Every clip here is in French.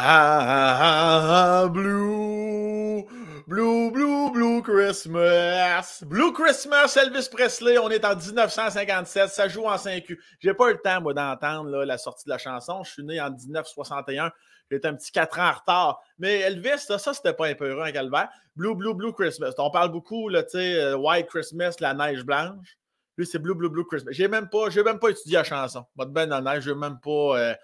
Ah, blue, blue, blue, blue Christmas. Blue Christmas, Elvis Presley. On est en 1957. Ça joue en 5 q J'ai pas eu le temps, moi, d'entendre la sortie de la chanson. Je suis né en 1961. J'étais un petit 4 ans en retard. Mais Elvis, ça, c'était pas un peu un calvaire. Blue, blue, blue Christmas. On parle beaucoup, là, tu sais, euh, White Christmas, la neige blanche. Lui, c'est Blue, blue, blue Christmas. J'ai même pas, j'ai même pas étudié la chanson. de ben neige, j'ai même pas. Euh,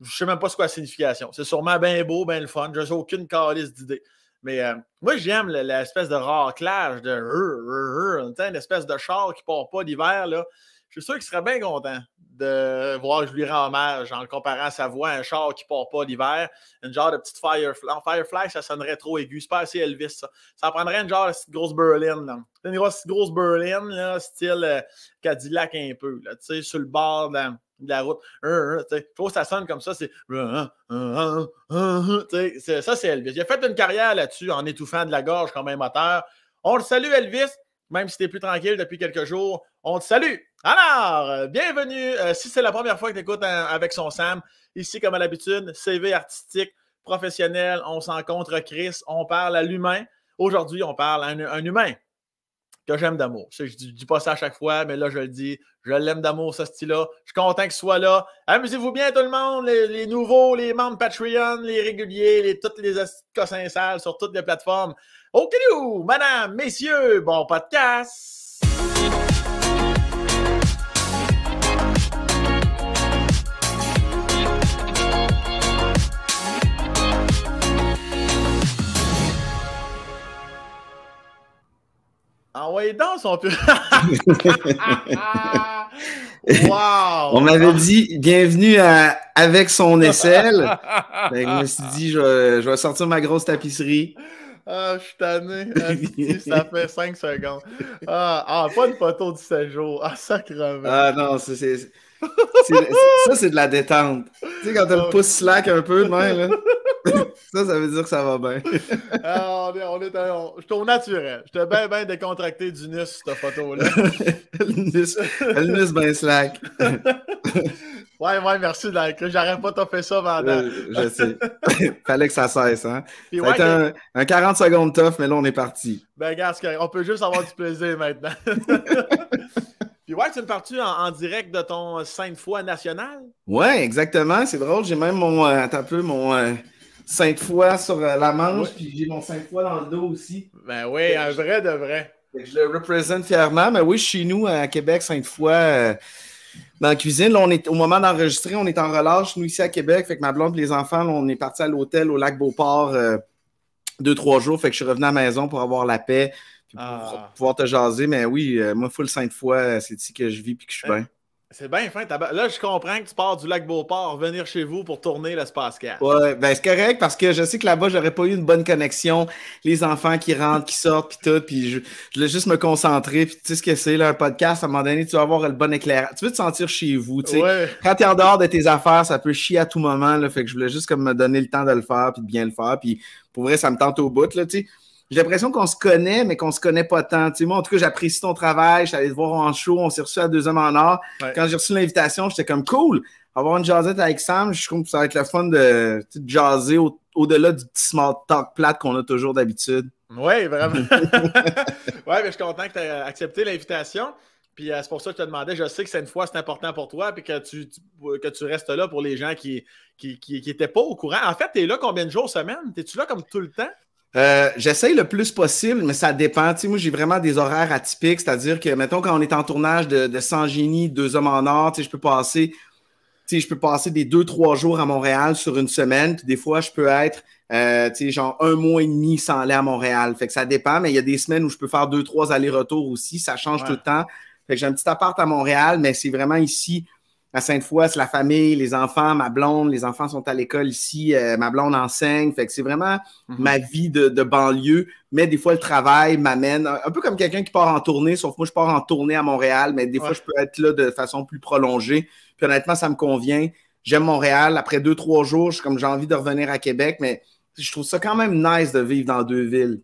je ne sais même pas ce qu'est la signification. C'est sûrement bien beau, bien le fun. Je n'ai aucune calice d'idées. Mais euh, moi, j'aime l'espèce de raclage de une espèce de char qui part pas l'hiver. Je suis sûr qu'il serait bien content de voir que je lui rends hommage en comparant sa voix à un char qui part pas l'hiver. Une genre de petite Firefly. En Firefly, ça sonnerait trop aigu. super pas assez Elvis, ça. Ça prendrait une genre de grosse Berlin. Là. Une grosse, grosse berline, là, style euh, Cadillac un peu. Là, sur le bord de la route. faut que ça sonne comme ça, c'est. Ça, c'est Elvis. Il a fait une carrière là-dessus en étouffant de la gorge comme un moteur. On le salue, Elvis, même si tu es plus tranquille depuis quelques jours. On te salue. Alors, euh, bienvenue. Euh, si c'est la première fois que tu écoutes euh, avec son Sam, ici, comme à l'habitude, CV artistique, professionnel, on s'encontre Chris, on parle à l'humain. Aujourd'hui, on parle à un humain que j'aime d'amour. Je ne dis, pas ça à chaque fois, mais là, je le dis. Je l'aime d'amour, ce style-là. Je suis content qu'il soit là. Amusez-vous bien, tout le monde, les, nouveaux, les membres Patreon, les réguliers, les, toutes les cossins sales sur toutes les plateformes. OK, nous, madame, messieurs, bon podcast! Envoyez dans son pur. wow! On m'avait dit bienvenue à Avec son aisselle. Ben, je me suis dit, je, vais sortir ma grosse tapisserie. Ah, je suis tanné. ça fait 5 secondes. Ah, ah, pas une photo du séjour. Ah, sacrement. Ah non, c'est. Ça, c'est de la détente. Tu sais, quand t'as le ah. pouce slack un peu, de là. ça, ça veut dire que ça va bien. Ah, on est, on je suis au naturel. J'étais bien, bien décontracté du NIS, cette photo-là. le NIS, ben slack. ouais, ouais, merci, like. J'arrête pas fait ça pendant. Euh, je, sais. Fallait que ça cesse, hein. a un, un, 40 secondes tough, mais là, on est parti. Ben, gars, on peut juste avoir du plaisir maintenant. Puis ouais, tu es parti en, direct de ton Sainte-Foy national? Ouais, exactement. C'est drôle. J'ai même mon. Euh, T'as un peu, mon. Euh, Sainte-Foy sur euh, la manche, puis j'ai mon Sainte-Foy dans le dos aussi. Ben oui, un vrai de vrai. Je le représente fièrement, mais ben oui, chez nous, à Québec, Sainte-Foy, euh, dans la cuisine. on est, au moment d'enregistrer, on est en relâche, nous, ici à Québec. Fait que ma blonde et les enfants, on est partis à l'hôtel au lac Beauport euh, deux, trois jours. Fait que je suis revenu à la maison pour avoir la paix, pour ah. pouvoir te jaser. Mais oui, moi, full Sainte-Foy, c'est ici que je vis puis que je suis ben, bien. C'est bien fin. Là, je comprends que tu pars du lac Beauport, venir chez vous pour tourner l'espace 4. Ouais, ben c'est correct parce que je sais que là-bas, j'aurais pas eu une bonne connexion. Les enfants qui rentrent, qui sortent, puis tout. Puis je, voulais juste me concentrer. Puis tu sais ce que c'est, là, un podcast, à un moment donné, tu vas avoir le bon éclairage. Tu veux te sentir chez vous, tu sais. quand tu es en dehors de tes affaires, ça peut chier à tout moment, là. Fait que je voulais juste comme me donner le temps de le faire, puis de bien le faire. Puis pour vrai, ça me tente au bout, là, tu sais j'ai l'impression qu'on se connaît, mais qu'on se connaît pas tant. Tu sais, moi, en tout cas, j'apprécie ton travail. Je suis allé te voir en show. On s'est reçu à Deux Hommes en Or. Quand j'ai reçu l'invitation, j'étais comme cool. Avoir une jasette avec Sam, je trouve que ça va être le fun de, jaser au, delà du petit small talk plate qu'on a toujours d'habitude. Oui, vraiment. oui, mais je suis content que tu aies accepté l'invitation. Puis euh, c'est pour ça que je te demandais, je sais que cette une fois, c'est important pour toi, puis que tu, que tu restes là pour les gens qui n'étaient pas au courant. En fait, tu es là combien de jours semaine? Es-tu là comme tout le temps? Euh, j'essaye le plus possible, mais ça dépend. Tu moi, j'ai vraiment des horaires atypiques, c'est-à-dire que, mettons, quand on est en tournage de, 100 Sans Génie, Deux Hommes en Or, je peux passer, tu je peux passer des deux, trois jours à Montréal sur une semaine, des fois, je peux être, euh, tu genre un mois et demi sans aller à Montréal. Fait que ça dépend, mais il y a des semaines où je peux faire deux, trois allers-retours aussi, ça change tout le temps. Fait que j'ai un petit appart à Montréal, mais c'est vraiment ici à Sainte-Foy, c'est la famille, les enfants, ma blonde, les enfants sont à l'école ici, euh, ma blonde enseigne. Fait que c'est vraiment mhm. ma vie de, banlieue. Mais des fois, le travail m'amène, un peu comme quelqu'un qui part en tournée, sauf moi, je pars en tournée à Montréal, mais des fois, je peux être là de façon plus prolongée. Puis honnêtement, ça me convient. J'aime Montréal. Après deux, trois jours, comme j'ai envie de revenir à Québec, mais je trouve ça quand même nice de vivre dans deux villes.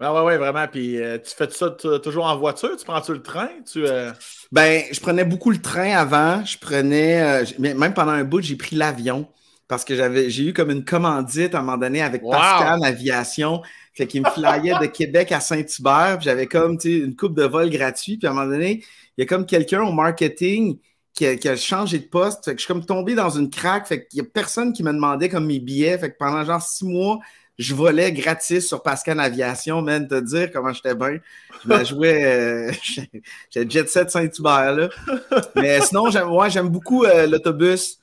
Oui, ah oui, ouais, vraiment. Puis euh, tu fais ça toujours en voiture? Tu prends-tu le train? Tu, euh? Ben, je prenais beaucoup le train avant. Je prenais. Euh, même pendant un bout, j'ai pris l'avion parce que j'avais, j'ai eu comme une commandite à un moment donné avec Pascal Aviation. Fait qu'il me flyait de Québec à Saint-Hubert. j'avais comme une coupe de vol gratuit. Puis à un moment donné, il y a comme quelqu'un au marketing qui a, qui a, changé de poste. Fait que je suis comme tombé dans une craque. Fait qu'il n'y a personne qui me demandait comme mes billets. Fait que pendant genre six mois, je volais gratis sur Pascal Aviation, même, te dire comment j'étais bien. Je me jouais, euh, j'ai Jet Set Saint-Hubert, là. Mais sinon, j'aime beaucoup euh, l'autobus.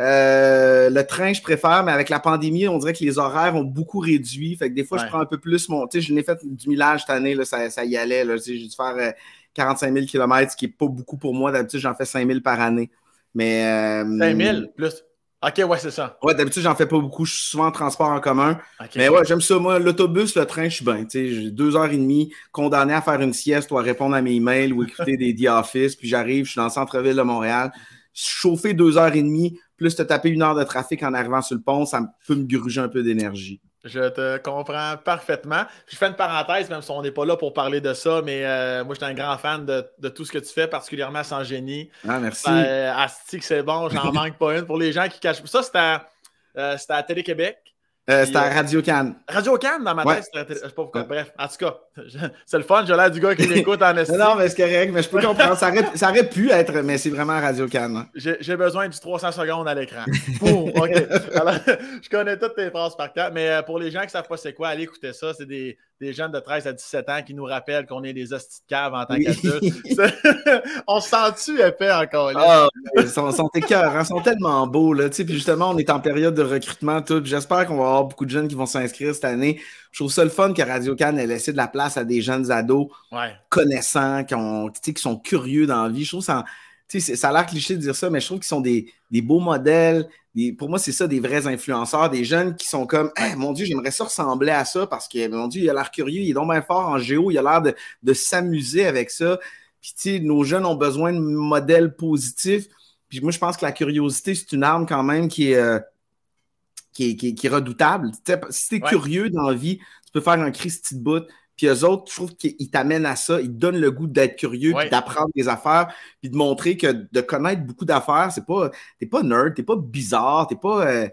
Euh, le train, je préfère, mais avec la pandémie, on dirait que les horaires ont beaucoup réduit. Fait que des fois, je prends un peu plus mon. Tu sais, je n'ai fait du millage cette année, là, ça, y allait. J'ai dû faire 45 000 km, ce qui n'est pas beaucoup pour moi. D'habitude, j'en fais 5 000 par année. Mais, 5 euh, 000 plus? OK, ouais, c'est ça. Ouais, d'habitude, j'en fais pas beaucoup. Je suis souvent en transport en commun. Mais ouais, j'aime ça. Moi, l'autobus, le train, je suis bien. J'ai deux heures et demie condamné à faire une sieste ou à répondre à mes emails ou écouter des The Office. Puis j'arrive, je suis dans le centre-ville de Montréal. Chauffer deux heures et demie, plus te taper une heure de trafic en arrivant sur le pont, ça peut me gruger un peu d'énergie. Je te comprends parfaitement. Je fais une parenthèse, même si on n'est pas là pour parler de ça, mais euh, moi, je suis un grand fan de, tout ce que tu fais, particulièrement sans génie. Ah, merci. Ben, euh, Astique, c'est bon, j'en manque pas une. Pour les gens qui cachent. Ça, c'était euh, à Télé-Québec. Euh, c'était à euh, Radio Cannes. Radio Cannes dans ma tête, je sais pas pourquoi. Bref, en tout cas, c'est le fun, j'ai l'air du gars qui l'écoute en essayant. non, mais c'est correct, mais je peux comprendre. Ça aurait, pu être, mais c'est vraiment Radio Cannes. Hein. J'ai besoin du 300 secondes à l'écran. OK. je connais toutes tes phrases par cœur, mais euh, pour les gens qui ne savent pas c'est quoi, allez écouter ça. C'est des des jeunes de 13 à 17 ans qui nous rappellent qu'on est des hosties de cave en tant qu'adultes. on se sent-tu épais encore là? Ah, ils sont, tellement beaux. Là, puis justement, on est en période de recrutement. tout. J'espère qu'on va avoir beaucoup de jeunes qui vont s'inscrire cette année. Je trouve ça le fun que Radio Can ait laissé de la place à des jeunes ados connaissants, qui, sont curieux dans la vie. Je trouve ça a l'air cliché de dire ça, mais je trouve qu'ils sont des, beaux modèles, pour moi, c'est ça, des vrais influenceurs, des jeunes qui sont comme Mon Dieu, j'aimerais ça ressembler à ça parce que, mon Dieu, il a l'air curieux, il est donc bien fort en géo, il a l'air de, de s'amuser avec ça. Puis, tu sais, nos jeunes ont besoin de modèles positifs. Puis, moi, je pense que la curiosité, c'est une arme quand même qui est, euh, qui, est, qui, est, redoutable. si tu es curieux dans la vie, tu peux faire un Christy de bout. Puis eux autres, je trouve qu'ils t'amènent à ça, ils te donnent le goût d'être curieux, d'apprendre des affaires, puis de montrer que de connaître beaucoup d'affaires, c'est pas. T'es pas nerd, t'es pas bizarre, t'es pas. Euh,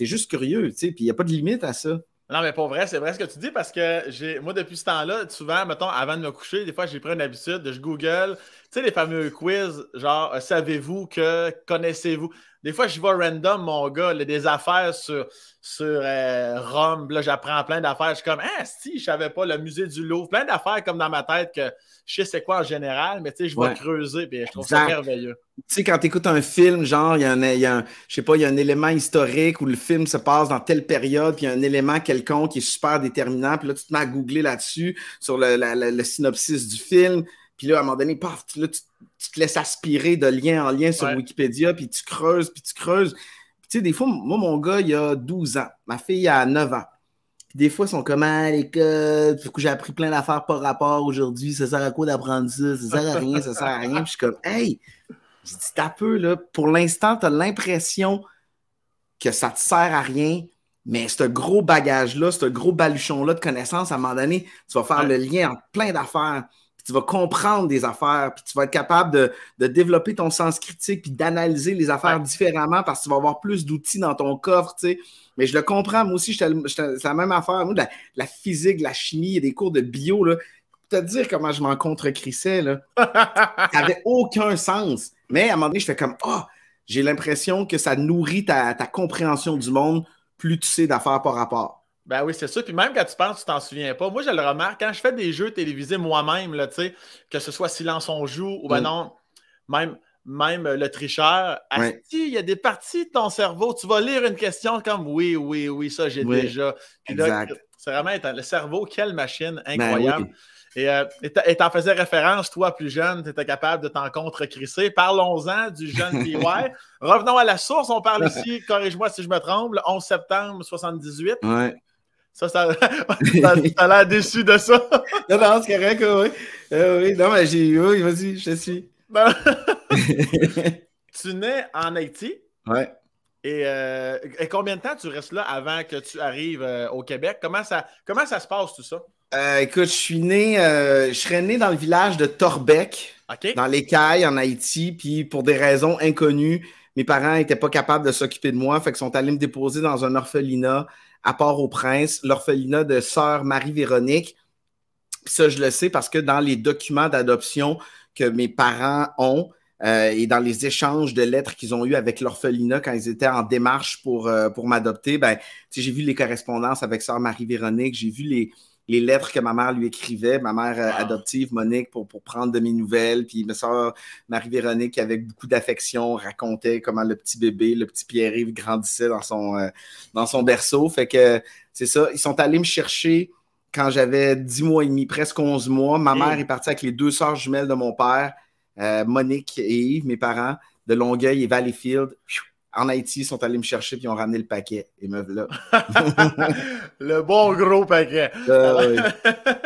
juste curieux, tu puis il n'y a pas de limite à ça. Non, mais pour vrai, c'est vrai ce que tu dis parce que j'ai moi, depuis ce temps-là, souvent, mettons, avant de me coucher, des fois, j'ai pris une habitude de je Google sais, les fameux quiz, genre, euh, savez-vous que, connaissez-vous? Des fois, je vais random, mon gars, des affaires sur, sur euh, Rome, là, j'apprends plein d'affaires. Je suis comme, ah, si, je savais pas, le musée du Louvre, plein d'affaires comme dans ma tête que je sais c'est quoi en général, mais tu sais, je vais creuser, puis je trouve ça merveilleux. Tu sais, quand tu écoutes un film, genre, il y a un, a je sais pas, il y a un élément historique où le film se passe dans telle période, puis il y a un élément quelconque qui est super déterminant, puis là, tu te mets à googler là-dessus, sur le synopsis du film. Puis là, à un moment donné, paf, tu, te laisses aspirer de lien en lien sur Wikipédia, puis tu creuses, puis tu creuses. Puis tu sais, des fois, moi, mon gars, il a 12 ans. Ma fille, il a 9 ans. des fois, ils sont comme, ah, l'école, du coup, j'ai appris plein d'affaires par rapport aujourd'hui. Ça sert à quoi d'apprendre ça? Ça sert à rien, ça sert à rien. Puis je suis comme, hey, je dis, t'as peu, là. Pour l'instant, tu as l'impression que ça te sert à rien. Mais ce gros bagage-là, ce gros baluchon-là de connaissances, à un moment donné, tu vas faire le lien entre plein d'affaires tu vas comprendre des affaires, puis tu vas être capable de, développer ton sens critique, puis d'analyser les affaires différemment parce que tu vas avoir plus d'outils dans ton coffre, tu sais. Mais je le comprends, moi aussi, c'est la même affaire. Moi, la, physique, la chimie, il des cours de bio, là. te dire comment je m'en contre là. ça n'avait aucun sens. Mais à un moment donné, je fais comme, ah, j'ai l'impression que ça nourrit ta compréhension du monde, plus tu sais d'affaires par rapport. Ben oui, c'est ça. Puis même quand tu penses, tu t'en souviens pas. Moi, je le remarque quand je fais des jeux télévisés moi-même, là, que ce soit Silence on joue ou ben mm. non, même, même euh, le tricheur. il y a des parties de ton cerveau. Tu vas lire une question comme oui, oui, oui, ça, j'ai déjà. Puis là, c'est vraiment le cerveau, quelle machine ben incroyable. Euh, et t'en faisais référence, toi, plus jeune, tu étais capable de t'en contre-crisser. Parlons-en du jeune PY. Revenons à la source. On parle aussi corrige-moi si je me trompe, le 11 septembre 78. Ça, ça, ça, l'air déçu de ça. non, non, c'est correct, oui. oui, euh, non, mais j'ai. Oui, vas-y, je suis. tu nais en Haïti. Ouais. Euh, et, combien de temps tu restes là avant que tu arrives euh, au Québec? Comment ça, comment ça se passe tout ça? écoute, je suis né, je serais né dans le village de Torbec, dans l'Écaille, en Haïti, puis pour des raisons inconnues, mes parents n'étaient pas capables de s'occuper de moi, fait qu'ils sont allés me déposer dans un orphelinat à part au prince l'orphelinat de sœur Marie-Véronique. ça, je le sais parce que dans les documents d'adoption que mes parents ont euh, et dans les échanges de lettres qu'ils ont eus avec l'orphelinat quand ils étaient en démarche pour, euh, pour m'adopter, ben, j'ai vu les correspondances avec sœur Marie-Véronique, j'ai vu les, les lettres que ma mère lui écrivait, ma mère euh, adoptive, Monique, pour, prendre de mes nouvelles. Puis ma soeur Marie-Véronique, avec beaucoup d'affection, racontait comment le petit bébé, le petit Pierre-Yves grandissait dans son, euh, dans son berceau. Fait que c'est ça, ils sont allés me chercher quand j'avais 10 mois et demi, presque 11 mois. Ma mère est partie avec les deux soeurs jumelles de mon père, euh, Monique et Yves, mes parents, de Longueuil et Valleyfield en Haïti, ils sont allés me chercher puis ils ont ramené le paquet, et meuf là le bon gros paquet. Ah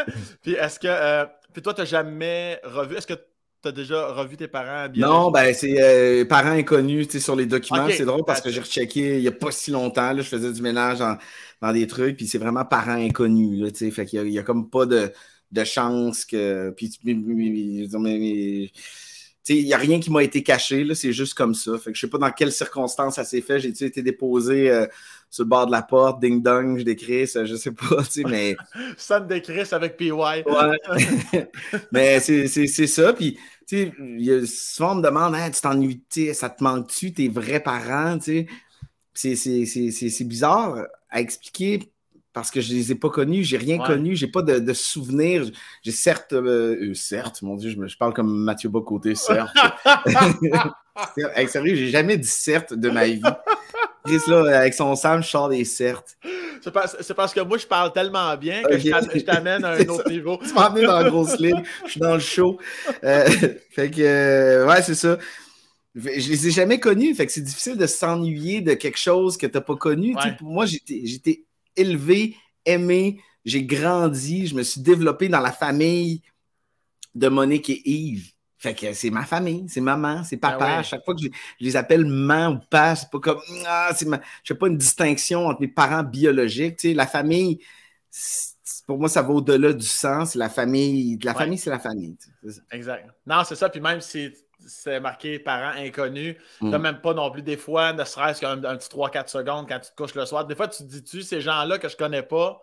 puis est-ce que. Euh, puis toi, tu n'as jamais revu. Est-ce que tu as déjà revu tes parents Non, ben c'est euh, parents inconnus sur les documents. C'est drôle parce que ah, j'ai rechecké il n'y a pas si longtemps. je faisais du ménage dans des trucs, puis c'est vraiment parents inconnus. sais, fait qu'il n'y a, comme pas de, chance que. Puis, il n'y a rien qui m'a été caché, c'est juste comme ça. je ne sais pas dans quelles circonstances ça s'est fait. jai été déposé euh, sur le bord de la porte, ding-dong, je décris, euh, je ne sais pas, mais... ça me décris avec PY. mais c'est ça, puis souvent on me demande, hein, tu t'ennuies, ça te manque-tu, tes vrais parents, C'est bizarre à expliquer parce que je ne les ai pas connus, j'ai rien connu, j'ai pas de, souvenirs. J'ai certes, euh, euh, certes, mon Dieu, je, me, je parle comme Mathieu Bocoté, certes. avec sérieux, j'ai jamais dit certes de ma vie. Chris, là, avec son Sam, je sors des certes. C'est parce, que moi, je parle tellement bien que je t'amène à un autre niveau. Tu amené dans la grosse ligne, je suis dans le show. Euh, fait que, ouais, c'est ça je les ai jamais connus. Fait que c'est difficile de s'ennuyer de quelque chose que tu n'as pas connu. moi, j'étais élevé, aimé, j'ai grandi, je me suis développé dans la famille de Monique et Yves. Fait que c'est ma famille, c'est maman, c'est ah papa. À chaque fois que je, les appelle maman ou papa, c'est pas comme ah, c'est ma... je fais pas une distinction entre mes parents biologiques. Tu la famille, pour moi, ça va au-delà du sens. La famille, la famille, c'est la famille. exact. Non, c'est ça. Puis même si c'est marqué parents inconnus. Mm. même pas non plus des fois, ne serait-ce qu'un petit 3-4 secondes quand tu te couches le soir. Des fois, tu te dis-tu, ces gens-là que je connais pas,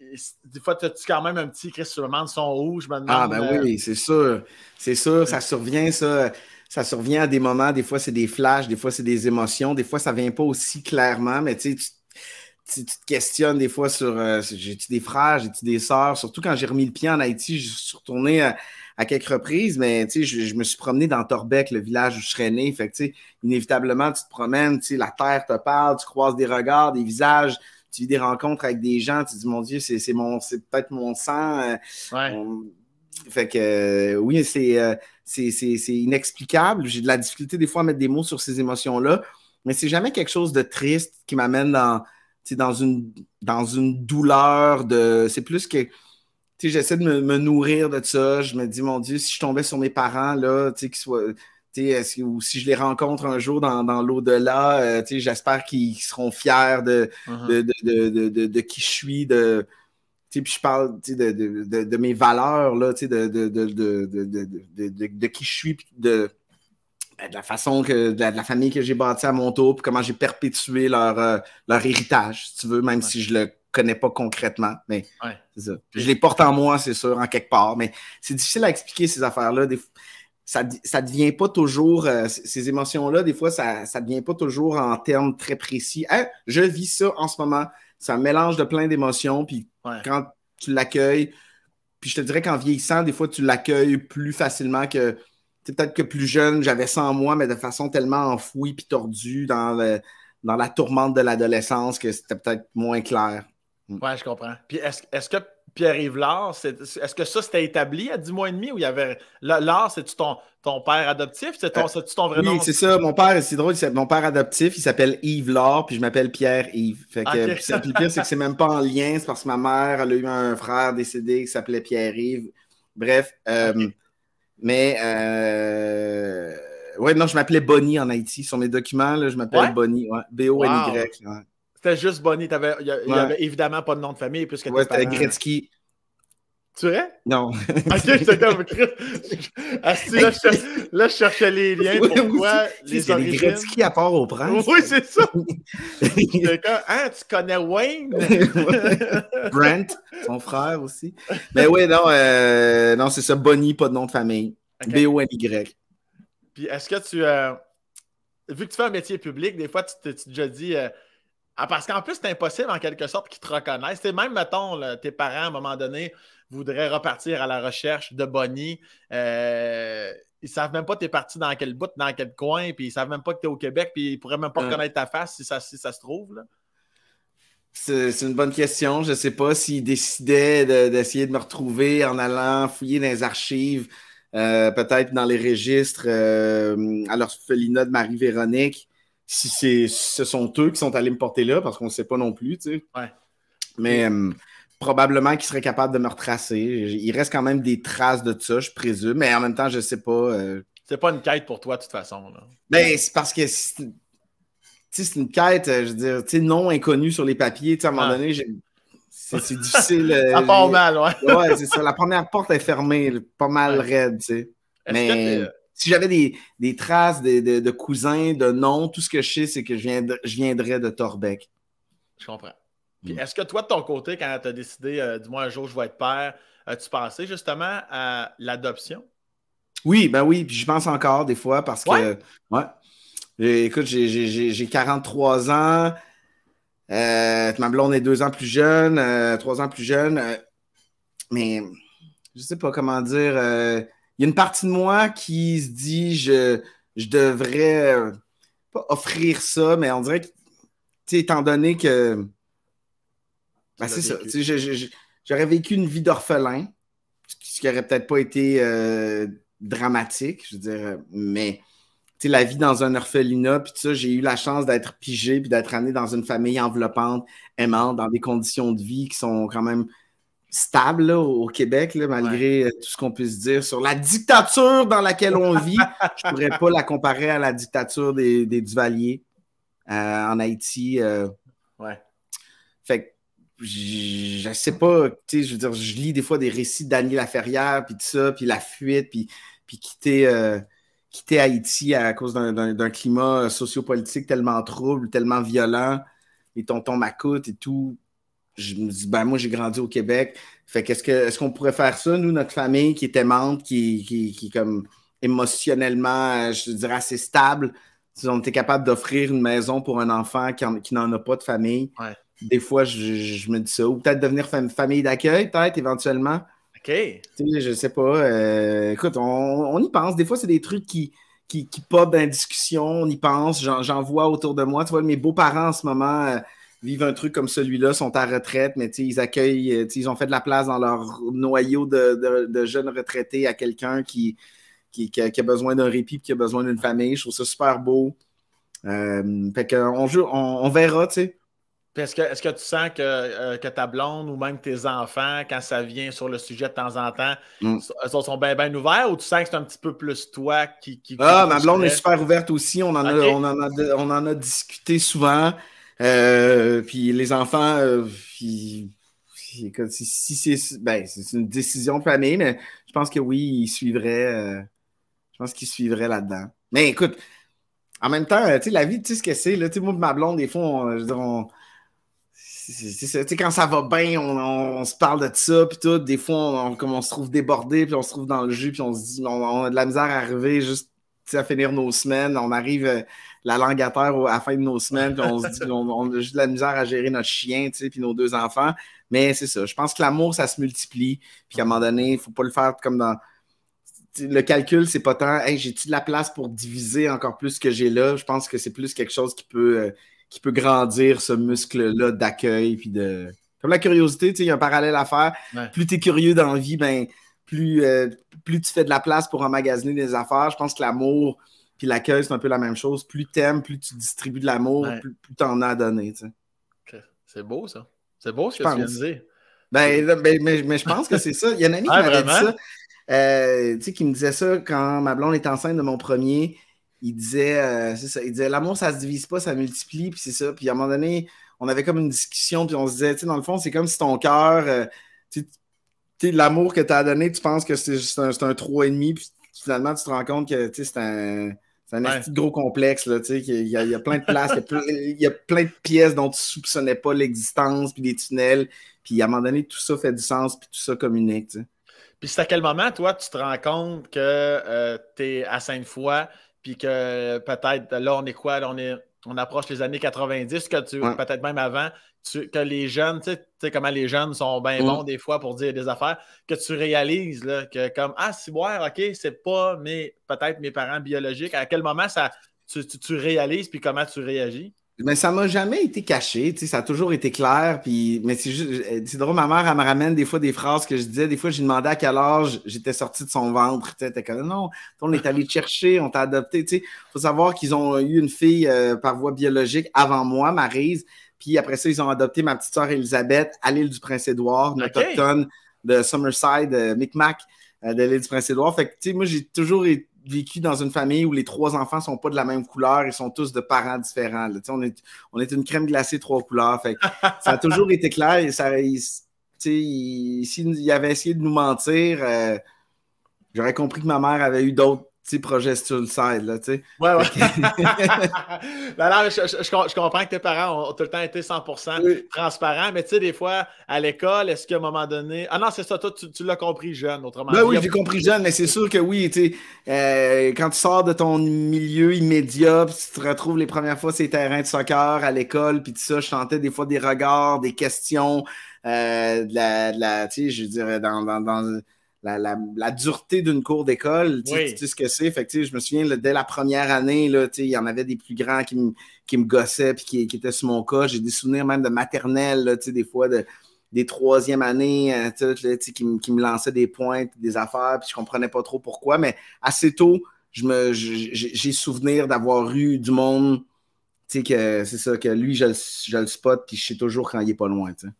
des fois, tu as tu quand même un petit crissement sur son rouge. maintenant? Ah, ben euh, oui, c'est sûr. C'est sûr, euh, ça survient, ça. Ça survient à des moments, des fois c'est des flashs, des fois c'est des émotions, des fois ça vient pas aussi clairement, mais tu, tu, tu te questionnes des fois sur euh, j'ai-tu des frères, j'ai-tu des sœurs, surtout quand j'ai remis le pied en Haïti, je suis retourné à, à quelques reprises, mais je, je me suis promené dans Torbec, le village où je serais né. inévitablement, tu te promènes, la terre te parle, tu croises des regards, des visages, tu vis des rencontres avec des gens, tu dis, mon Dieu, c'est peut-être mon sang. Euh, fait que euh, oui, euh, c'est c'est inexplicable. J'ai de la difficulté des fois à mettre des mots sur ces émotions-là, mais c'est jamais quelque chose de triste qui m'amène dans, dans, une, dans une douleur de. C'est plus que j'essaie de me, nourrir de ça. Je me dis, mon Dieu, si je tombais sur mes parents, là, tu ou si je les rencontre un jour dans, l'au-delà, j'espère qu'ils seront fiers de, de, qui je suis, de. Puis je parle de, mes valeurs, de, qui je suis, de, la façon que de la, famille que j'ai bâtie à mon tour, puis comment j'ai perpétué leur, leur héritage, tu veux, même si je le connais pas concrètement, mais Je les porte en moi, c'est sûr, en quelque part, mais c'est difficile à expliquer ces affaires-là. Ça ne devient pas toujours, euh, ces émotions-là, des fois, ça ne devient pas toujours en termes très précis. Hein? je vis ça en ce moment. C'est un mélange de plein d'émotions, puis quand tu l'accueilles, puis je te dirais qu'en vieillissant, des fois, tu l'accueilles plus facilement que. Peut-être que plus jeune, j'avais ça en moi, mais de façon tellement enfouie puis tordue dans dans la tourmente de l'adolescence que c'était peut-être moins clair. Mm. Ouais, je comprends. est-ce que Pierre-Yves Lard, est-ce que ça s'était établi à 10 mois et demi où il y avait. Lard, c'est-tu ton, père adoptif C'est ton, euh, ton vrai oui, nom Oui, c'est ça. Mon père, c'est drôle. Mon père adoptif, il s'appelle Yves Lard, puis je m'appelle Pierre-Yves. Fait que. le pire, c'est que c'est même pas en lien. C'est parce que ma mère, a eu un frère décédé qui s'appelait Pierre-Yves. Bref. Euh, mais. Euh... Ouais, non, je m'appelais Bonnie en Haïti. Sur mes documents, je m'appelle Bonnie. B-O-N-Y. C'était juste Bonnie. il n'y avait évidemment pas de nom de famille puisque ouais, c'était Gretzky. Tu vrai? Non. ok, je comme là, je, là, je cherchais les liens. pour pourquoi les origines? Gretzky à part au prince. Oui, c'est ça. hein, tu connais Wayne? Brent, son frère aussi. Mais oui, non, euh, non c'est ça. Bonnie, pas de nom de famille. B-O-N-Y. Puis est-ce que tu. Euh, vu que tu fais un métier public, des fois, tu te déjà dit. Euh, ah, parce qu'en plus, c'est impossible en quelque sorte qu'ils te reconnaissent. C'est même, mettons, tes parents, à un moment donné, voudraient repartir à la recherche de Bonnie. Ils euh, ils savent même pas que tu es parti dans quel bout, dans quel coin, puis ils savent même pas que tu es au Québec, puis ils pourraient même pas reconnaître ta face si ça, se trouve. C'est une bonne question. Je ne sais pas s'ils décidaient d'essayer de, me retrouver en allant fouiller dans les archives, euh, peut-être dans les registres euh, à l'orphelinat de Marie-Véronique si c'est, ce sont eux qui sont allés me porter là, parce qu'on ne sait pas non plus, tu sais. Ouais. Mais euh, probablement qu'ils seraient capables de me retracer. Il reste quand même des traces de ça, je présume, mais en même temps, je ne sais pas. Euh. C'est pas une quête pour toi, de toute façon. Ben, c'est parce que c'est une quête, euh, je veux dire, tu non inconnu sur les papiers. sais, à un moment donné, c'est difficile. ça mal, ouais. ouais, c'est ça. La première porte est fermée, pas mal raide, tu sais. Mais si j'avais des, traces de, cousins, de noms, tout ce que je sais, c'est que je, viendrais, je de Torbec. Je comprends. Mm. est-ce que toi, de ton côté, quand tu as décidé, euh, du moins un jour je vais être père, as-tu pensé justement à l'adoption? Oui, ben oui, puis je pense encore des fois parce que. Ouais. Écoute, j'ai 43 ans. Euh, ma blonde est deux ans plus jeune, euh, trois ans plus jeune. Euh, mais je sais pas comment dire il y a une partie de moi qui se dit je, je devrais euh, pas offrir ça, mais on dirait que, tu étant donné que. Ben, c'est ça. J'aurais vécu une vie d'orphelin, ce qui n'aurait peut-être pas été euh, dramatique, je veux dire, mais. la vie dans un orphelinat, puis ça, j'ai eu la chance d'être pigé, puis d'être amené dans une famille enveloppante, aimante, dans des conditions de vie qui sont quand même stable au Québec, là, malgré euh, tout ce qu'on puisse dire sur la dictature dans laquelle on vit. Je ne pourrais pas la comparer à la dictature des, des Duvaliers euh, en Haïti. Euh. Ouais. Fait que je sais pas, tu sais, je veux dire, je lis des fois des récits d'Annie Laferrière, puis tout ça, puis la fuite, puis, puis quitter, quitter Haïti à cause d'un climat sociopolitique tellement trouble, tellement violent, les tontons m'accoutent et tout je me dis, ben moi, j'ai grandi au Québec. Fait qu'est-ce que est-ce qu'on pourrait faire ça, nous, notre famille qui est aimante, qui, qui, comme émotionnellement, euh, je dirais, assez stable. Si on était capable d'offrir une maison pour un enfant qui, n'en a pas de famille. Des fois, je, me dis ça. Ou peut-être devenir famille d'accueil, peut-être, éventuellement. OK. sais je sais pas. Euh, écoute, on, y pense. Des fois, c'est des trucs qui, qui, qui pop dans la discussion. On y pense. J'en, vois autour de moi. Tu vois, mes beaux-parents en ce moment. Euh, vivent un truc comme celui-là, sont à retraite, mais ils accueillent, euh, ils ont fait de la place dans leur noyau de, jeunes retraités à quelqu'un qui, qui, a, besoin d'un répit, qui a besoin d'une famille. Je trouve ça super beau. Euh, fait qu'on on, on, verra, tu sais. Est-ce que, tu sens que, euh, que, ta blonde ou même tes enfants, quand ça vient sur le sujet de temps en temps, mm. sont, bien ouverts ou tu sens que c'est un petit peu plus toi qui. ah, ma blonde est super ouverte aussi. On en, on en, on en a discuté souvent. Euh, puis les enfants, euh, si, ben, c'est une décision planée, mais je pense que oui, ils suivraient. Euh, je pense qu'ils suivraient là-dedans. Mais écoute, en même temps, tu sais, la vie, tu sais ce que c'est. Là, moi ma blonde, des fois, quand ça va bien, on, se parle de ça, puis tout. Des fois, on, comme se trouve débordé, puis on se trouve dans le jus, puis on se dit, on, a de la misère à arriver juste à finir nos semaines. On arrive la langue à terre à la fin de nos semaines, puis on se dit on, a juste de la misère à gérer notre chien, tu puis nos deux enfants. Mais c'est ça. Je pense que l'amour, ça se multiplie. Puis à un moment donné, il ne faut pas le faire comme dans. Le calcul, c'est pas tant hey, j'ai-tu de la place pour diviser encore plus ce que j'ai là? Je pense que c'est plus quelque chose qui peut, euh, qui peut grandir ce muscle-là d'accueil puis de. Comme la curiosité, il y a un parallèle à faire. Plus tu es curieux dans la vie, ben, plus, euh, plus tu fais de la place pour emmagasiner des affaires. Je pense que l'amour, puis l'accueil, c'est un peu la même chose. Plus t'aimes, plus tu distribues de l'amour, plus, plus t'en as à donner. C'est beau, ça. C'est beau ce que tu viens Ben, ben mais, je pense que c'est ça. Il y a un ami qui m'avait dit ça. Euh, tu sais, qui me disait ça quand ma blonde est enceinte de mon premier. Il disait, euh, ça, il disait l'amour, ça se divise pas, ça multiplie, puis c'est ça. Puis à un moment donné, on avait comme une discussion, puis on se disait, tu sais, dans le fond, c'est comme si ton cœur, euh, tu sais, l'amour que tu as donné, tu penses que c'est juste un, 3,5, puis finalement, tu te rends compte que, c'est un c'est un petit gros complexe, là, tu sais, il y, a, plein de places, il, y a plein de pièces dont tu soupçonnais pas l'existence, puis des tunnels, puis à un moment donné, tout ça fait du sens, puis tout ça communique, tu sais. Puis c'est à quel moment, toi, tu te rends compte que euh, tu es à Sainte-Foy, puis que peut-être, là, on est quoi, on est on approche les années 90, que tu, peut-être même avant, que les jeunes, tu sais, comment les jeunes sont bien mm. bons des fois pour dire des affaires, que tu réalises là, que comme Ah, boire, ok, c'est pas mais peut-être mes parents biologiques. À quel moment ça tu, tu, tu réalises puis comment tu réagis? Mais ça m'a jamais été caché, tu sais, ça a toujours été clair. Puis, mais c'est juste, drôle, ma mère, elle me ramène des fois des phrases que je disais. Des fois, j'ai demandé à quel âge j'étais sorti de son ventre. Tu sais, t'es comme non, on est allé chercher, on t'a adopté. Tu sais, faut savoir qu'ils ont eu une fille euh, par voie biologique avant moi, Marise. Puis après ça, ils ont adopté ma petite soeur Elisabeth à l'île du Prince-Édouard, okay. autochtone de Summerside, euh, Micmac, euh, de l'île du Prince-Édouard. Fait que, tu sais, moi, j'ai toujours été vécu dans une famille où les trois enfants sont pas de la même couleur, ils sont tous de parents différents. on, est, une crème glacée trois couleurs. Fait ça a toujours été clair. Et ça, s'il avait essayé de nous mentir, euh, j'aurais compris que ma mère avait eu d'autres petit projet sur là, tu sais. Ouais, ouais. Ben je, comprends que tes parents ont, tout le temps été 100% transparents, mais tu sais, des fois, à l'école, est-ce qu'à un moment donné... Ah non, c'est ça, toi, tu, l'as compris jeune, autrement ben oui, j'ai compris jeune, mais c'est sûr que oui, tu sais, euh, quand tu sors de ton milieu immédiat, tu te retrouves les premières fois ces terrains de soccer à l'école, puis tout ça, je sentais des fois des regards, des questions, euh, de la... tu sais, je dirais dans la, dureté d'une cour d'école. Tu, sais ce que c'est. Fait je me souviens, dès la première année, là, il y en avait des plus grands qui me, qui me gossaient puis qui, étaient sur mon cas. J'ai des souvenirs même de maternelle, tu des fois, de, des troisième années, euh, tu qui, me lançaient des pointes, des affaires, puis je comprenais pas trop pourquoi. Mais assez tôt, je me, j'ai souvenir d'avoir eu du monde tu sais, que c'est ça, que lui, je, le spot, puis je sais toujours quand il est pas loin, Puis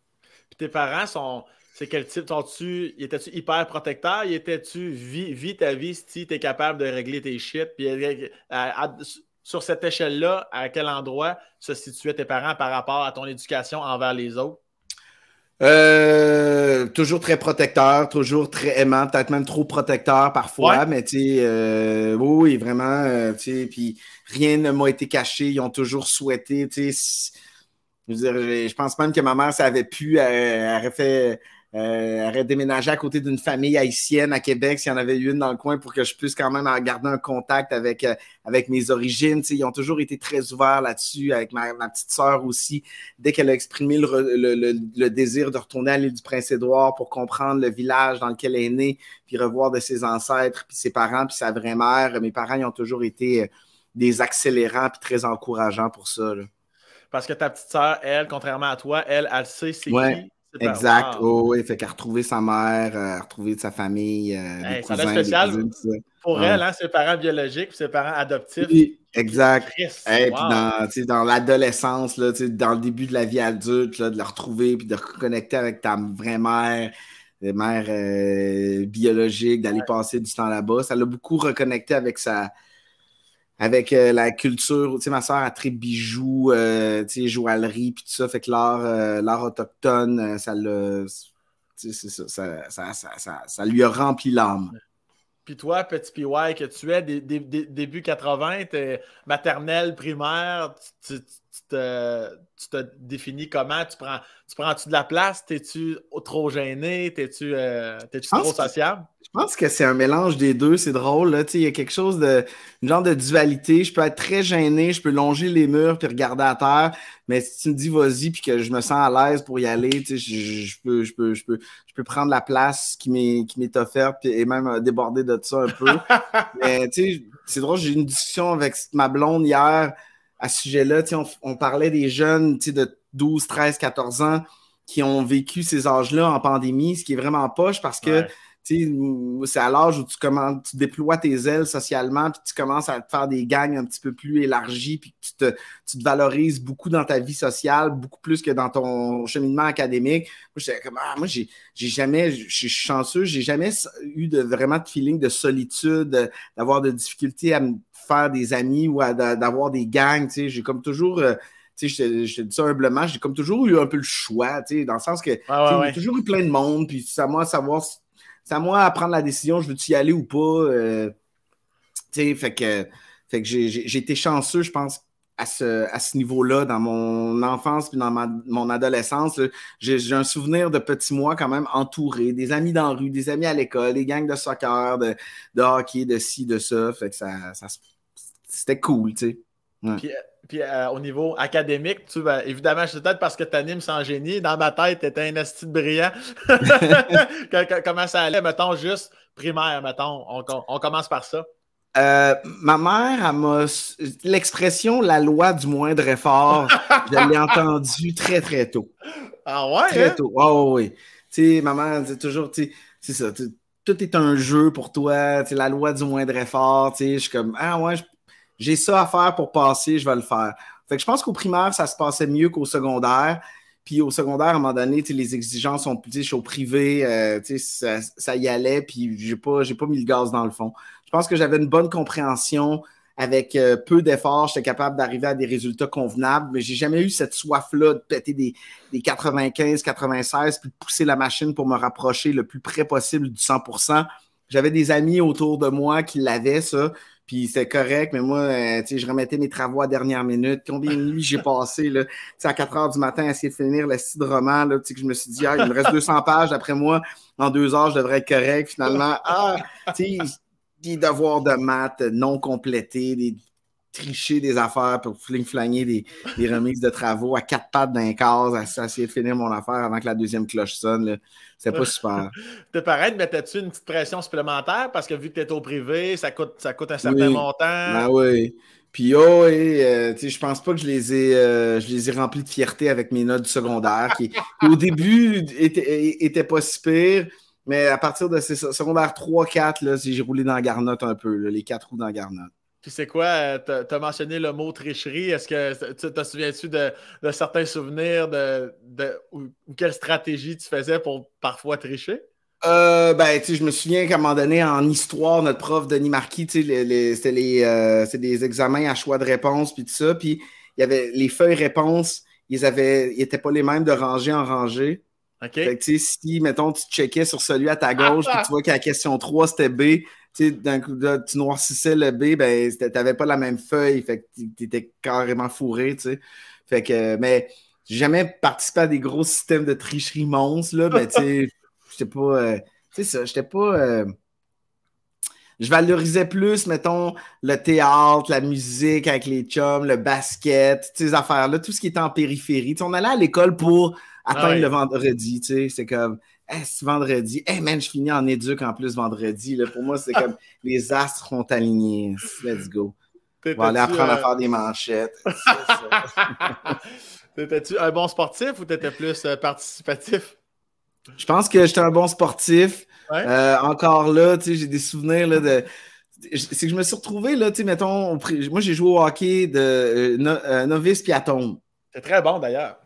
tes parents sont, c'est quel type? tu étais-tu hyper protecteur? Étais-tu vis, ta vie si es capable de régler tes shit? Euh, euh, sur cette échelle-là, à quel endroit se situaient tes parents par rapport à ton éducation envers les autres? Euh, toujours très protecteur, toujours très aimant, peut-être même trop protecteur parfois, mais tu oui, vraiment, tu puis rien ne m'a été caché, ils ont toujours souhaité, tu je pense même que ma mère, ça avait pu, elle, fait, euh, aurait déménagé à côté d'une famille haïtienne à Québec s'il y en avait une dans le coin pour que je puisse quand même garder un contact avec, euh, avec mes origines. ils ont toujours été très ouverts là-dessus, avec ma, petite sœur aussi. Dès qu'elle a exprimé le, désir de retourner à l'île du Prince-Édouard pour comprendre le village dans lequel elle est née, puis revoir de ses ancêtres, puis ses parents, puis sa vraie mère, mes parents, ils ont toujours été euh, des accélérants puis très encourageants pour ça. Parce que ta petite sœur, elle, contrairement à toi, elle, elle sait c'est qui Exact. Oh, oui, fait qu'elle a retrouvé sa mère, à euh, sa famille. Euh, cousins, pour elle, hein, ses parents biologiques, ses parents adoptifs. exact. dans, l'adolescence, dans le début de la vie adulte, de la retrouver puis de reconnecter avec ta vraie mère, les mères euh, d'aller passer du temps là-bas, ça l'a beaucoup reconnecté avec sa, avec euh, la culture. Tu sais, ma soeur a très bijoux, euh, tu sais, joaillerie, puis tout ça. Fait que l'art, euh, autochtone, ça, le, ça, lui a rempli l'âme. Puis toi, petit PY que tu es, des, début 80, t'es maternelle, primaire, tu tu te, définis comment? Tu prends, tu prends de la place? T'es-tu trop gêné? T'es-tu euh, trop sociable? je pense que c'est un mélange des deux, c'est drôle. Il y a quelque chose de une genre de dualité. Je peux être très gêné, je peux longer les murs puis regarder à terre, mais si tu me dis vas-y puis que je me sens à l'aise pour y aller, je, peux, je, peux, je, peux, je peux prendre la place qui m'est offerte et même euh, déborder de ça un peu. mais c'est drôle, j'ai eu une discussion avec ma blonde hier à ce sujet-là. On, on, parlait des jeunes de 12, 13, 14 ans qui ont vécu ces âges-là en pandémie, ce qui est vraiment poche parce que ouais. c'est à l'âge où tu, commences, déploies tes ailes socialement, puis tu commences à te faire des gangs un petit peu plus élargis, puis tu te, valorises beaucoup dans ta vie sociale, beaucoup plus que dans ton cheminement académique. Moi, comme, ah, moi, j'ai jamais, je suis chanceux, j'ai jamais eu de, vraiment de feeling de solitude, d'avoir de difficultés à me faire des amis ou d'avoir des gangs. Tu sais, j'ai comme toujours. Euh, tu sais, je, te dis ça humblement, j'ai comme toujours eu un peu le choix, tu sais, dans le sens que j'ai toujours eu plein de monde, puis c'est à moi savoir, c'est à moi à prendre la décision, je veux y aller ou pas. Euh, tu sais, fait que, fait que j'ai été chanceux, je pense, à ce, niveau-là, dans mon enfance puis dans ma, mon adolescence. J'ai un souvenir de petits mois quand même entouré, des amis dans la rue, des amis à l'école, des gangs de soccer, de, hockey, de ci, de ça. Fait que ça, ça se c'était cool, tu sais. Puis, euh, au niveau académique, tu ben, évidemment, je peut-être parce que tu animes sans génie. Dans ma tête, t'étais un astide brillant. Comment ça allait, mettons, juste primaire, mettons. On, commence par ça. Euh, ma mère, l'expression la loi du moindre effort, je l'ai entendue très, très tôt. Ah ouais? Très hein? tôt. Oh, oui. Tu sais, ma mère disait toujours, tu sais, c'est ça, tout est un jeu pour toi, tu la loi du moindre effort, tu sais, je suis comme, ah ouais, je j'ai ça à faire pour passer, je vais le faire. Fait que je pense qu'au primaire, ça se passait mieux qu'au secondaire. Puis au secondaire, à un moment donné, les exigences sont plus. Je au privé, euh, ça, y allait, puis j'ai pas, pas mis le gaz dans le fond. Je pense que j'avais une bonne compréhension. Avec euh, peu d'efforts, j'étais capable d'arriver à des résultats convenables, mais j'ai jamais eu cette soif-là de péter des, des, 95, 96, puis de pousser la machine pour me rapprocher le plus près possible du 100 J'avais des amis autour de moi qui l'avaient, ça, puis c'est correct, mais moi, euh, sais, je remettais mes travaux à dernière minute. Combien de nuits j'ai passé là, à 4 heures du matin à essayer de finir le site de roman. Là, que je me suis dit, ah, il me reste 200 pages d'après moi. En deux heures, je devrais être correct. Finalement, ah, des devoirs de maths non complétés, des tricher des affaires, pour fling-flanger des, remises de travaux à quatre pattes d'un case, à, essayer de finir mon affaire avant que la deuxième cloche sonne. c'est pas super. Tu mais mettais-tu une petite pression supplémentaire parce que vu que t'es au privé, ça coûte, ça coûte un certain montant? Ah oui. Puis, oh, et, euh, je pense pas que je les, ai, euh, je les ai remplis de fierté avec mes notes secondaires qui, au début, n'étaient étaient pas si pires. Mais à partir de ces secondaires 3-4, j'ai roulé dans la garnotte un peu, les quatre roues dans la garnotte. Puis c'est quoi, euh, tu as mentionné le mot tricherie. Est-ce que tu te souviens-tu de, certains souvenirs de, ou, quelle stratégie tu faisais pour parfois tricher? Euh, ben, tu je me souviens qu'à un moment donné, en histoire, notre prof Denis Marquis, tu sais, c'était les, euh, des examens à choix de réponse, puis tout ça. Puis il y avait les feuilles réponses, ils ils n'étaient pas les mêmes de rangée en rangée si, mettons, tu checkais sur celui à ta gauche, et ah! tu vois qu'à la question 3, c'était B, d'un coup, tu noircissais le B, ben, t'avais pas la même feuille, fait que t'étais carrément fourré, tu sais. Fait que, mais j'ai jamais participé à des gros systèmes de tricherie monstre. là, mais tu j'étais pas, euh, j'étais pas, euh, je valorisais plus, mettons, le théâtre, la musique avec les chums, le basket, ces affaires-là, tout ce qui était en périphérie. on allait à l'école pour atteindre le vendredi, tu sais, c'est comme, hey, ce vendredi, Eh, man, je finis en éduc en plus vendredi, pour moi, c'est comme, les astres sont alignés, let's go. On va aller apprendre à euh, faire des manchettes. T'étais-tu un bon sportif ou t'étais plus euh, participatif? Je pense que j'étais un bon sportif. Euh, encore là, tu sais, j'ai des souvenirs de c'est que je me suis retrouvé, là, tu sais, mettons, moi, j'ai joué au hockey de novice puis C'est très bon, d'ailleurs.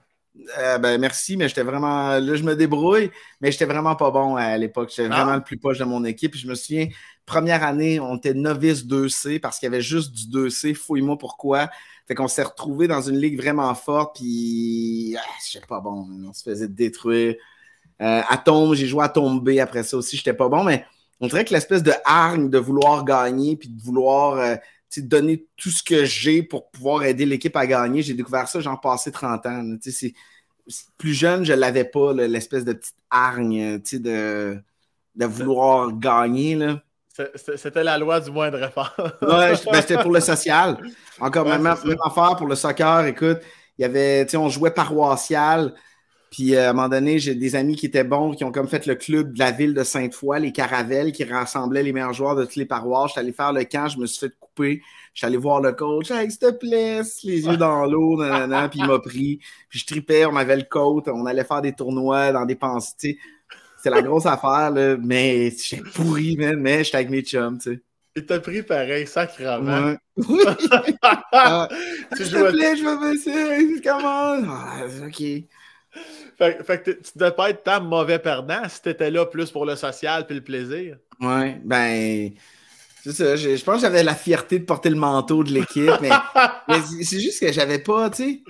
Euh, ben, merci, mais j'étais vraiment. Là, je me débrouille, mais j'étais vraiment pas bon à l'époque. J'étais ah. vraiment le plus poche de mon équipe. Je me souviens, première année, on était novice 2C parce qu'il y avait juste du 2C. Fouille-moi pourquoi. Fait qu'on s'est retrouvé dans une ligue vraiment forte, puis ah, j'étais pas bon. On se faisait détruire. Euh, à tombe, j'ai joué à tomber. après ça aussi. J'étais pas bon, mais on dirait que l'espèce de hargne de vouloir gagner puis de vouloir euh, donner tout ce que j'ai pour pouvoir aider l'équipe à gagner. J'ai découvert ça, j'en passais 30 ans. plus jeune, je ne l'avais pas, l'espèce de petite hargne de, de vouloir gagner. C'était la loi du moindre effort. Oui, ben, c'était pour le social. Encore même, affaire pour le soccer. Écoute, y avait, on jouait paroissial. Puis euh, à un moment donné, j'ai des amis qui étaient bons, qui ont comme fait le club de la ville de Sainte-Foy, les Caravelles, qui rassemblaient les meilleurs joueurs de toutes les paroisses. J'étais allé faire le camp, je me suis fait couper. J'étais allé voir le coach. Hey, s'il te plaît, les yeux dans l'eau, nanana. Puis il m'a pris. Puis je tripais, on avait le coach, on allait faire des tournois dans des pensées. C'est la grosse affaire, là. Mais j'étais pourri, man. Mais j'étais avec mes chums, tu sais. Il t'a pris pareil, sacrement. Oui. Ah, s'il te plaît, je veux Comment? Ah, ok. fait, que tu devais pas être tant mauvais perdant si tu là plus pour le social puis le plaisir. Ouais, ben. C'est ça, je, pense que j'avais la fierté de porter le manteau de l'équipe, mais, c'est juste que j'avais pas, tu sais.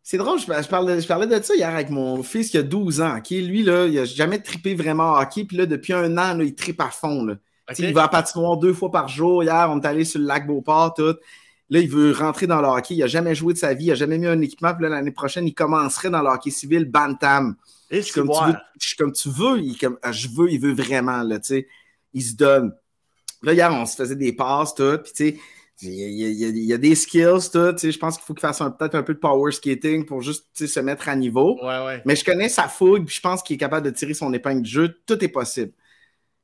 C'est drôle, je, parlais, de ça hier avec mon fils qui a 12 ans. qui Lui, là, il a jamais trippé vraiment à hockey. Puis là, depuis un an, il tripe à fond. Là. Il va à patinoire deux fois par jour. Hier, on est allé sur le lac Beauport, tout. Là, il veut rentrer dans le hockey. Il n'a jamais joué de sa vie. Il n'a jamais mis un équipement. Puis l'année prochaine, il commencerait dans le hockey civil Bantam. Et je, suis comme tu veux, ah, je comme veux. Il, veut vraiment. Là, il se donne. Là, hier, on se faisait des passes, tout. Puis, tu sais, il y, a, des skills, tout. Je pense qu'il faut qu'il fasse peut-être un peu de power skating pour juste se mettre à niveau. Mais je connais sa fougue, puis je pense qu'il est capable de tirer son épingle de jeu. Tout est possible.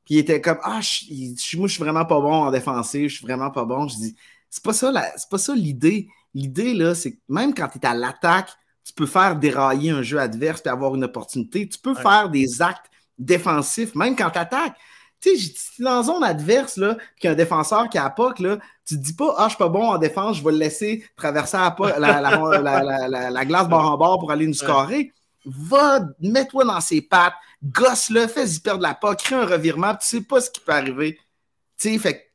Puis il était comme Ah, je, je suis vraiment pas bon en défensif, je suis vraiment pas bon. Je dis c'est pas ça, pas ça l'idée. L'idée, là, c'est que même quand tu es à l'attaque, tu peux faire dérailler un jeu adverse et avoir une opportunité. Tu peux faire des actes défensifs, même quand tu attaques. Tu sais, dans une zone adverse, là, qu'il a un défenseur qui a à POC, là, tu te dis pas, ah, je suis pas bon en défense, je vais le laisser traverser la, glace bord en bord pour aller nous scorer. Va, mets-toi dans ses pattes, gosse-le, fais-y perdre la POC, crée un revirement, tu sais pas ce qui peut arriver. Tu sais, fait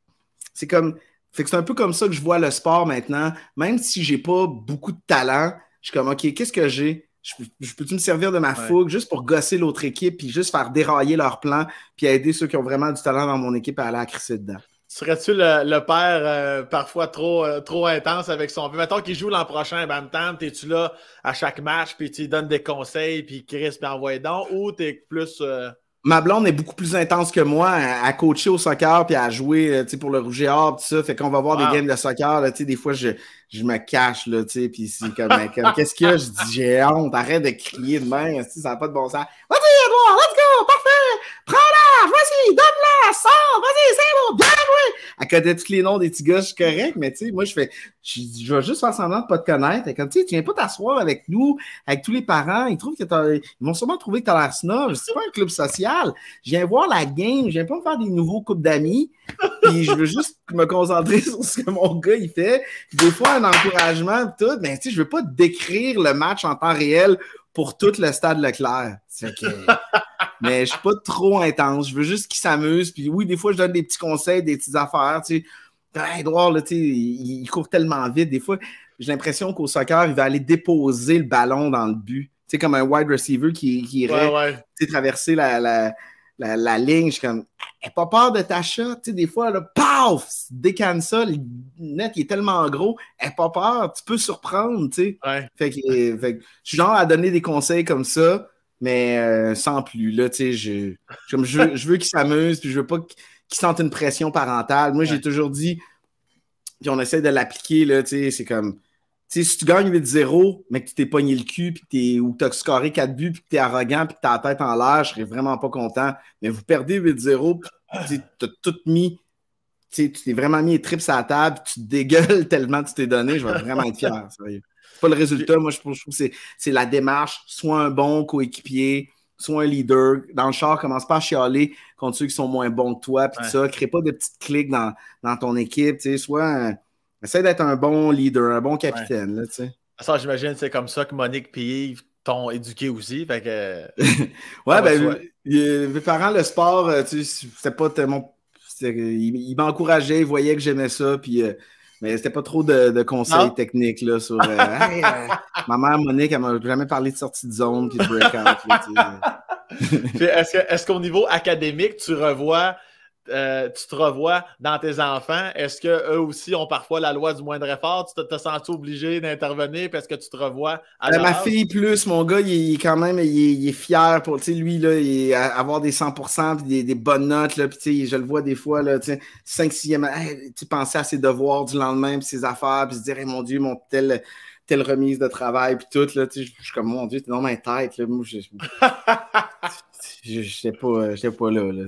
c'est comme, c'est un peu comme ça que je vois le sport maintenant. Même si j'ai pas beaucoup de talent, je suis comme, OK, qu'est-ce que j'ai? Je, peux-tu me servir de ma fougue juste pour gosser l'autre équipe, puis juste faire dérailler leur plan, puis aider ceux qui ont vraiment du talent dans mon équipe à aller à crisser dedans? Serais-tu le, père euh, parfois euh, trop, intense avec son Mettons qu'il joue l'an prochain, même temps, es-tu là à chaque match, puis tu donnes des conseils, puis Chris, puis ben, envoie ou t'es plus. Euh, ma blonde est beaucoup plus intense que moi à, coacher au soccer puis à jouer euh, pour le Rouge et Or, tout ça. Fait qu'on va voir des games de soccer. Là, des fois, je, je me cache, là, tu sais, puis c'est ben, comme, qu'est-ce qu'il y a? Je dis, j'ai honte, arrête de crier de main, ça n'a pas de bon sens. Vas-y, Edouard, let's go, parfait! Prends-la, vas-y, donne-la, sors, vas-y, c'est bon, bien joué! côté de tous les noms des petits gars, je suis correct, mais tu sais, moi, je fais, je, je vais juste faire semblant de pas te connaître. Et comme, tu sais, tu viens pas t'asseoir avec nous, avec tous les parents, ils trouvent que t'as, ils vont sûrement trouver que t'as l'air snob, c'est pas un club social. Je viens voir la game, je viens pas me faire des nouveaux couples d'amis, puis je veux juste me concentrer sur ce que mon gars, il fait. Des fois, un encouragement, tout, mais ben, tu je veux pas décrire le match en temps réel pour tout le stade Leclerc. mais je suis pas trop intense. Je veux juste qu'il s'amuse. Puis oui, des fois, je donne des petits conseils, des petites affaires. Tu ben, Edouard, il, court tellement vite. Des fois, j'ai l'impression qu'au soccer, il va aller déposer le ballon dans le but. Tu comme un wide receiver qui, irait traverser la la, ligne, je suis comme, elle pas peur de ta Tu sais, des fois, là, paf, décanne ça, le net, il est tellement gros, elle pas peur, tu peux surprendre, tu sais. Fait, que, je suis genre à donner des conseils comme ça, mais euh, sans plus, là, tu sais, je, veux qu'ils s'amuse, puis je veux pas qu'ils sente une pression parentale. Moi, j'ai toujours dit, puis on essaie de l'appliquer, là, tu sais, c'est comme, si tu gagnes 8-0, mais que tu t'es pogné le cul, puis ou que tu as scoré 4 buts, puis que tu es arrogant, puis que tu la tête en l'air, je serais vraiment pas content. Mais vous perdez 8-0, tu as tout mis, tu t'es vraiment mis les tripes à la table, tu te dégueules tellement tu t'es donné, je vais vraiment être fier, C'est pas le résultat, moi je trouve, que c'est la démarche, soit un bon coéquipier, soit un leader. Dans le char, commence pas à chialer contre ceux qui sont moins bons que toi, puis ça, crée pas de petites cliques dans, ton équipe, soit un Essaye d'être un bon leader, un bon capitaine. Ouais. Là, ça, j'imagine c'est comme ça que Monique et Yves t'ont éduqué aussi. Fait que... ouais, ben, mes, parents, le sport, euh, c'était pas tellement. Ils, m'a m'encourageaient, ils voyaient que j'aimais ça, puis. Euh, mais c'était pas trop de, conseils techniques là, sur. Euh, ah, ma mère Monique, elle m'a jamais parlé de sortie de zone de breakout. est-ce, qu'au niveau académique, tu revois tu te revois dans tes enfants? Est-ce qu'eux aussi ont parfois la loi du moindre effort? Tu te, senti sens obligé d'intervenir parce que tu te revois à Ma fille, plus, mon gars, il est quand même il fier pour lui, là, avoir des 100% des, bonnes notes. Là, je le vois des fois, là, 5 6 tu pensais à ses devoirs du lendemain, puis ses affaires, puis se dire, mon Dieu, mon telle remise de travail, puis tout, là, je suis comme, mon Dieu, t'es dans ma tête, là, je... je, sais pas, je sais pas là, là,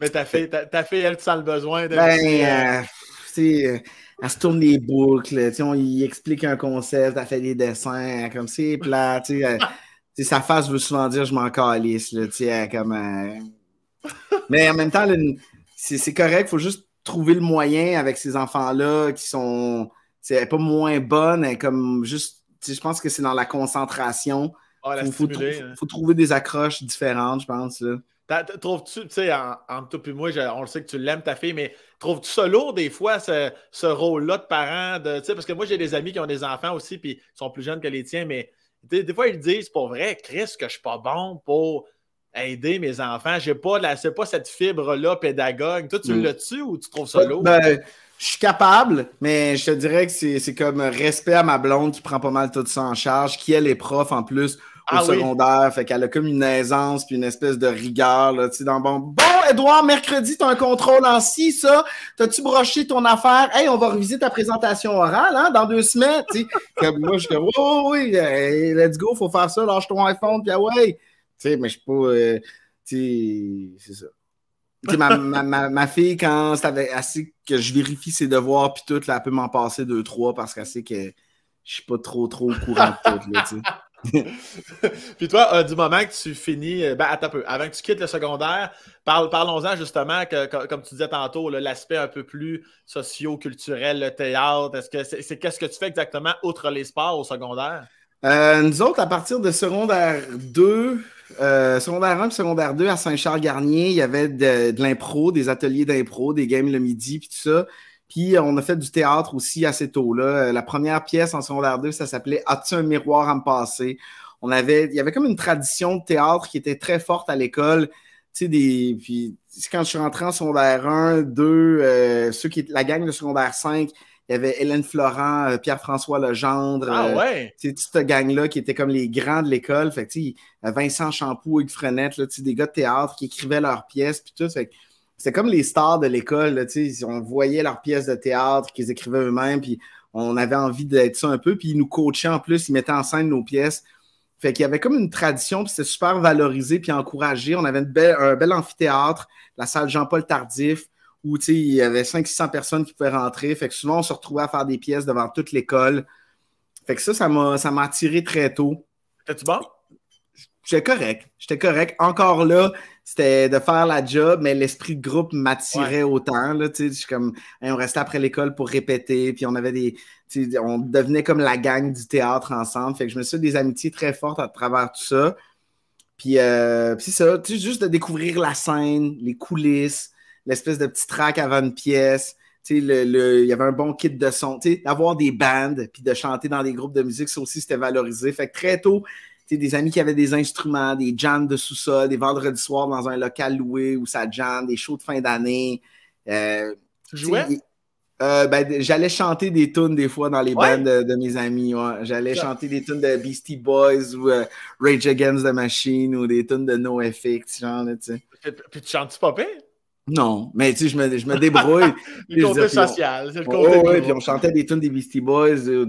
mais ta fille, ta, fille, elle tu sens le besoin de. Ben, euh, euh, sais, euh, elle se tourne les boucles, tu on y explique un concept, elle fait des dessins, comme c'est plat, tu sais. sa face veut souvent dire je m'en calisse, tu comme. Mais en même temps, c'est correct, il faut juste trouver le moyen avec ces enfants-là qui sont. c'est pas moins bonnes, comme juste. Je pense que c'est dans la concentration. Ah, il hein. faut, trouver des accroches différentes, je pense. Trouves-tu, tu sais, en, tout toi moi, on le sait que tu l'aimes, ta fille, mais trouves-tu ça lourd des fois, ce, ce rôle-là de parent? De, parce que moi, j'ai des amis qui ont des enfants aussi, puis sont plus jeunes que les tiens, mais des, fois, ils disent, pour vrai, Chris, que je suis pas bon pour aider mes enfants. J'ai pas c'est pas cette fibre-là pédagogue. Toi, tu le mm. l'as-tu ou tu trouves ça bah, lourd? Ben, je suis capable, mais je te dirais que c'est, comme respect à ma blonde qui prend pas mal tout ça en charge, qui est les profs, en plus au ah secondaire. Fait qu'elle a comme une aisance puis une espèce de rigueur. Là, dans bon, bon, Edouard, mercredi, t'as un contrôle en si, ça. T'as-tu broché ton affaire? Hey, on va reviser ta présentation orale hein, dans deux semaines. comme moi, je suis comme, oh, oh, oh oui, let's go, faut faire ça, lâche ton iPhone, puis ah ouais. sais, mais je suis pas. Euh, sais, c'est ça. ma, ma, ma, fille, quand c'est assez que je vérifie ses devoirs, puis tout, là, elle peut m'en passer deux, trois parce qu'elle sait que je suis pas trop, trop au courant de tout. Là, Puis toi, euh, du moment que tu finis, euh, ben, attends un peu, avant que tu quittes le secondaire, parlons-en justement, que, comme tu disais tantôt, l'aspect un peu plus socio-culturel, le théâtre. Est-ce que c'est, qu'est-ce que tu fais exactement outre les sports au secondaire? Euh, nous autres, à partir de secondaire 2, secondaire 1 et secondaire 2 à Saint-Charles-Garnier, il y avait de, de l'impro, des ateliers d'impro, des games le midi, puis tout ça. Puis euh, on a fait du théâtre aussi assez tôt. Là. Euh, la première pièce en secondaire 2, ça s'appelait As-tu un miroir à me passer? On avait, il y avait comme une tradition de théâtre qui était très forte à l'école. Tu sais, des, puis quand je suis rentré en secondaire 1, 2, euh, ceux qui, la gang de secondaire 5, il y avait Hélène Florent, Pierre-François Legendre. Ah ouais? Euh, toute cette gang-là qui était comme les grands de l'école. Fait Vincent Champoux, Hugues Frenette, là, des gars de théâtre qui écrivaient leurs pièces. Puis tout c'est comme les stars de l'école, tu sais, on voyait leurs pièces de théâtre qu'ils écrivaient eux-mêmes, puis on avait envie d'être ça un peu, puis ils nous coachaient en plus, ils mettaient en scène nos pièces. Fait qu'il y avait comme une tradition, puis c'était super valorisé, puis encouragé. On avait un bel amphithéâtre, la salle Jean-Paul Tardif, où il y avait 500-600 personnes qui pouvaient rentrer. Fait que souvent, on se retrouvait à faire des pièces devant toute l'école. Fait que ça, ça m'a attiré très tôt. T'es-tu bon? J'étais correct. J'étais correct. Encore là, c'était de faire la job, mais l'esprit de groupe m'attirait autant. Là, je comme, on restait après l'école pour répéter, puis on avait des. On devenait comme la gang du théâtre ensemble. Fait que je me suis fait des amitiés très fortes à travers tout ça. Puis, euh, c'est ça, juste de découvrir la scène, les coulisses, l'espèce de petit track avant une pièce. il y avait un bon kit de son, d'avoir des bandes, puis de chanter dans des groupes de musique, ça aussi, c'était valorisé. Fait que très tôt, des amis qui avaient des instruments, des jams de sous-sol, des vendredis soirs dans un local loué où ça jam, des shows de fin d'année. Euh, jouais? Euh, ben, j'allais chanter des tunes des fois dans les bands de, mes amis. J'allais chanter des tunes de Beastie Boys ou euh, Rage Against the Machine ou des tunes de NoFX, genre, Puis, tu chantes-tu pas non, mais tu sais, je me, je me débrouille. le côté social. c'est le côté oh, puis on chantait des tunes des Beastie Boys. Euh,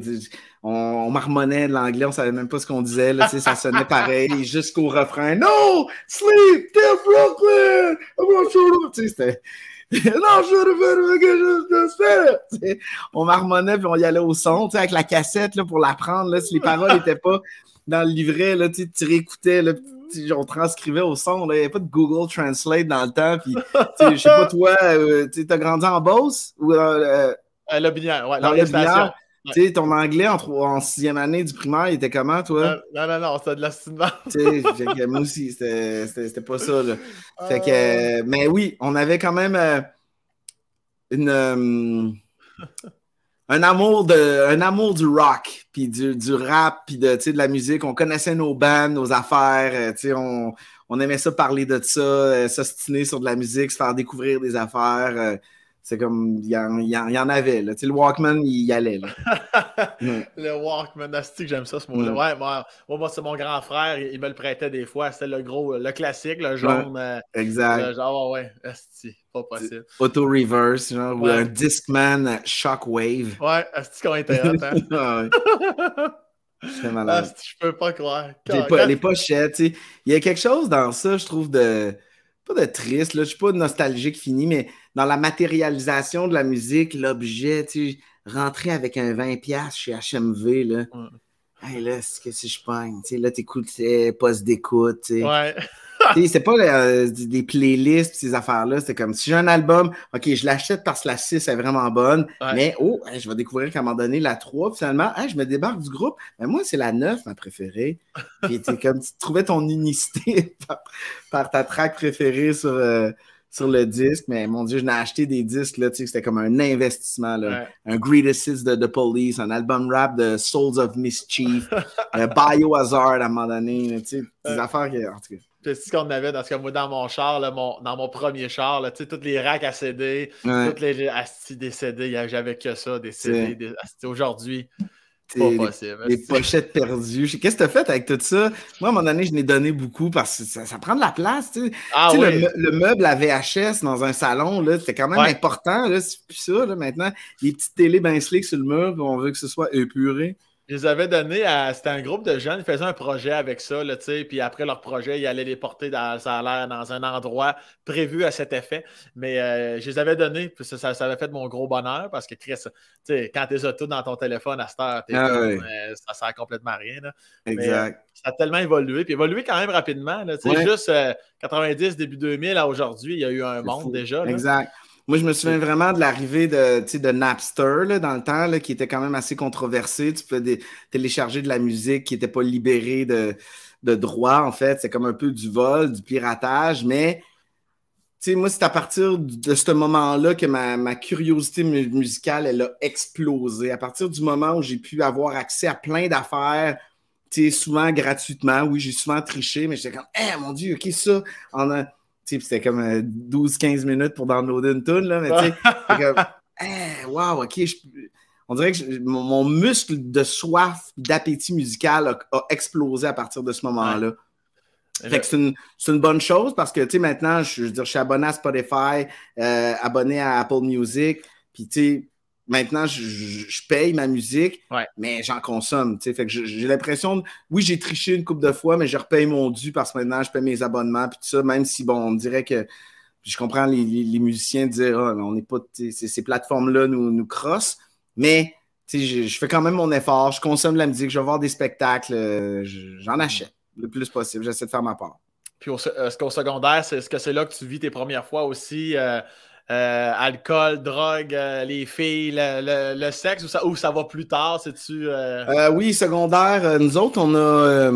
on, marmonnait de l'anglais, on savait même pas ce qu'on disait. Là, ça sonnait pareil jusqu'au refrain. No! Sleep till Brooklyn! I'm not sure. Tu sais, non, je On marmonnait, puis on y allait au son, tu sais, avec la cassette là, pour l'apprendre. Si les paroles n'étaient pas dans le livret, là, tu réécoutais. Là, on transcrivait au son. Il n'y avait pas de Google Translate dans le temps. Puis, je sais pas, toi, euh, tu as grandi en Beauce ou euh, euh, euh le ouais, Tu sais, ton anglais en, sixième année du primaire, il était comment, toi? Euh, non, non, non, c'était de l'astinement. moi aussi, c'était pas ça. Fait que, mais oui, on avait quand même une un amour, de, un amour du rock, puis du, du, rap, puis de, de la musique. On connaissait nos bands, nos affaires. Euh, on, on aimait ça parler de ça, euh, s'ostiner sur de la musique, se faire découvrir des affaires. Euh, c'est comme, il y, y, en avait. Là. Tu sais, le Walkman, il y allait. Là. Le Walkman, astique ah, j'aime ça ce mot-là. Ouais, moi, moi c'est mon grand frère, il me le prêtait des fois. C'était le gros, le classique, le jaune. Euh, exact. genre, ouais, asti, pas possible. Auto-reverse, genre, ou un Discman Shockwave. Ouais, asti qu'on était hein? Ah, c'est malade. je peux pas croire. Les, les pochettes, tu sais. Il y a quelque chose dans ça, je trouve, de pas de triste, là, je suis pas nostalgique fini, mais dans la matérialisation de la musique, l'objet, tu sais, rentrer avec un 20$ chez HMV, là. là, c'est que si je pogne, tu sais, là, t'écoutes, poste d'écoute, tu sais c'est pas euh, des playlists ces affaires-là. C'est comme si j'ai un album, OK, je l'achète parce que la 6 est vraiment bonne, mais oh, je vais découvrir qu'à un moment donné, la 3, finalement, je me débarque du groupe. Mais ben, moi, c'est la 9, ma préférée. Puis c'est comme tu trouvais ton unicité par, ta track préférée sur. Euh, sur le disque, mais mon Dieu, je n'ai acheté des disques, là, c'était comme un investissement, là. Un Great Assist de The Police, un album rap de Souls of Mischief, un euh, Biohazard à un moment donné, des affaires qui, en tout c'est ce qu'on avait dans ce que moi, dans mon char, dans mon premier char, là, toutes les racks à CD, toutes les astis CD, j'avais que ça, des CD, Aujourd'hui, c'est pas possible. Les, pochettes perdues. Qu'est-ce que tu as fait avec tout ça? Moi, à mon année, je n'ai donné beaucoup parce que ça, prend de la place. Ah le, meuble à VHS dans un salon, c'est quand même important. C'est ça maintenant. Les petites télé bien sur le meuble, on veut que ce soit épuré. Je les avais donnés à. C'était un groupe de jeunes, ils faisaient un projet avec ça, puis après leur projet, ils allaient les porter dans, ça dans un endroit prévu à cet effet. Mais euh, je les avais donnés, puis ça, avait fait mon gros bonheur parce que Chris, quand t'es auto dans ton téléphone à cette heure, ah, euh, ça sert complètement à rien. Euh, exact. ça a tellement évolué, puis évolué quand même rapidement. Là, Juste 90, début 2000 à aujourd'hui, il y a eu un monde déjà. Exact. Moi, je me souviens vraiment de l'arrivée de, de Napster dans le temps, qui était quand même assez controversé. Tu peux télécharger de la musique qui n'était pas libérée de, de droit, en fait. C'est comme un peu du vol, du piratage, mais moi, c'est à partir de ce moment-là que ma, curiosité musicale, elle a explosé. À partir du moment où j'ai pu avoir accès à plein d'affaires, souvent gratuitement. Oui, j'ai souvent triché, mais j'étais comme, eh mon Dieu, OK, ça, c'était comme 12-15 euh, minutes pour downloader une tune, là, mais tu sais, eh, ok, on dirait que mon, muscle de soif, d'appétit musical a, explosé à partir de ce moment-là. Fait c'est une, bonne chose parce que, tu sais, maintenant, je, suis abonné à Spotify, euh, abonné à Apple Music, puis, tu sais, Maintenant, je, paye ma musique, mais j'en consomme. Fait que j'ai l'impression, de... oui, j'ai triché une couple de fois, mais je repaye mon dû parce que maintenant, je paye mes abonnements, puis tout ça, même si, bon, on dirait que je comprends les, musiciens dire, ah, on n'est pas, ces plateformes-là nous, nous crossent, mais je, je, fais quand même mon effort, je consomme de la musique, je vais voir des spectacles, euh, j'en achète le plus possible, j'essaie de faire ma part. Puis au euh, ce qu'au secondaire, c'est, ce que c'est là que tu vis tes premières fois aussi? Euh, euh, alcool, drogue, euh, les filles, le, sexe, ou ça, ou ça, va plus tard, c'est-tu... Euh? oui, secondaire, nous autres, on a...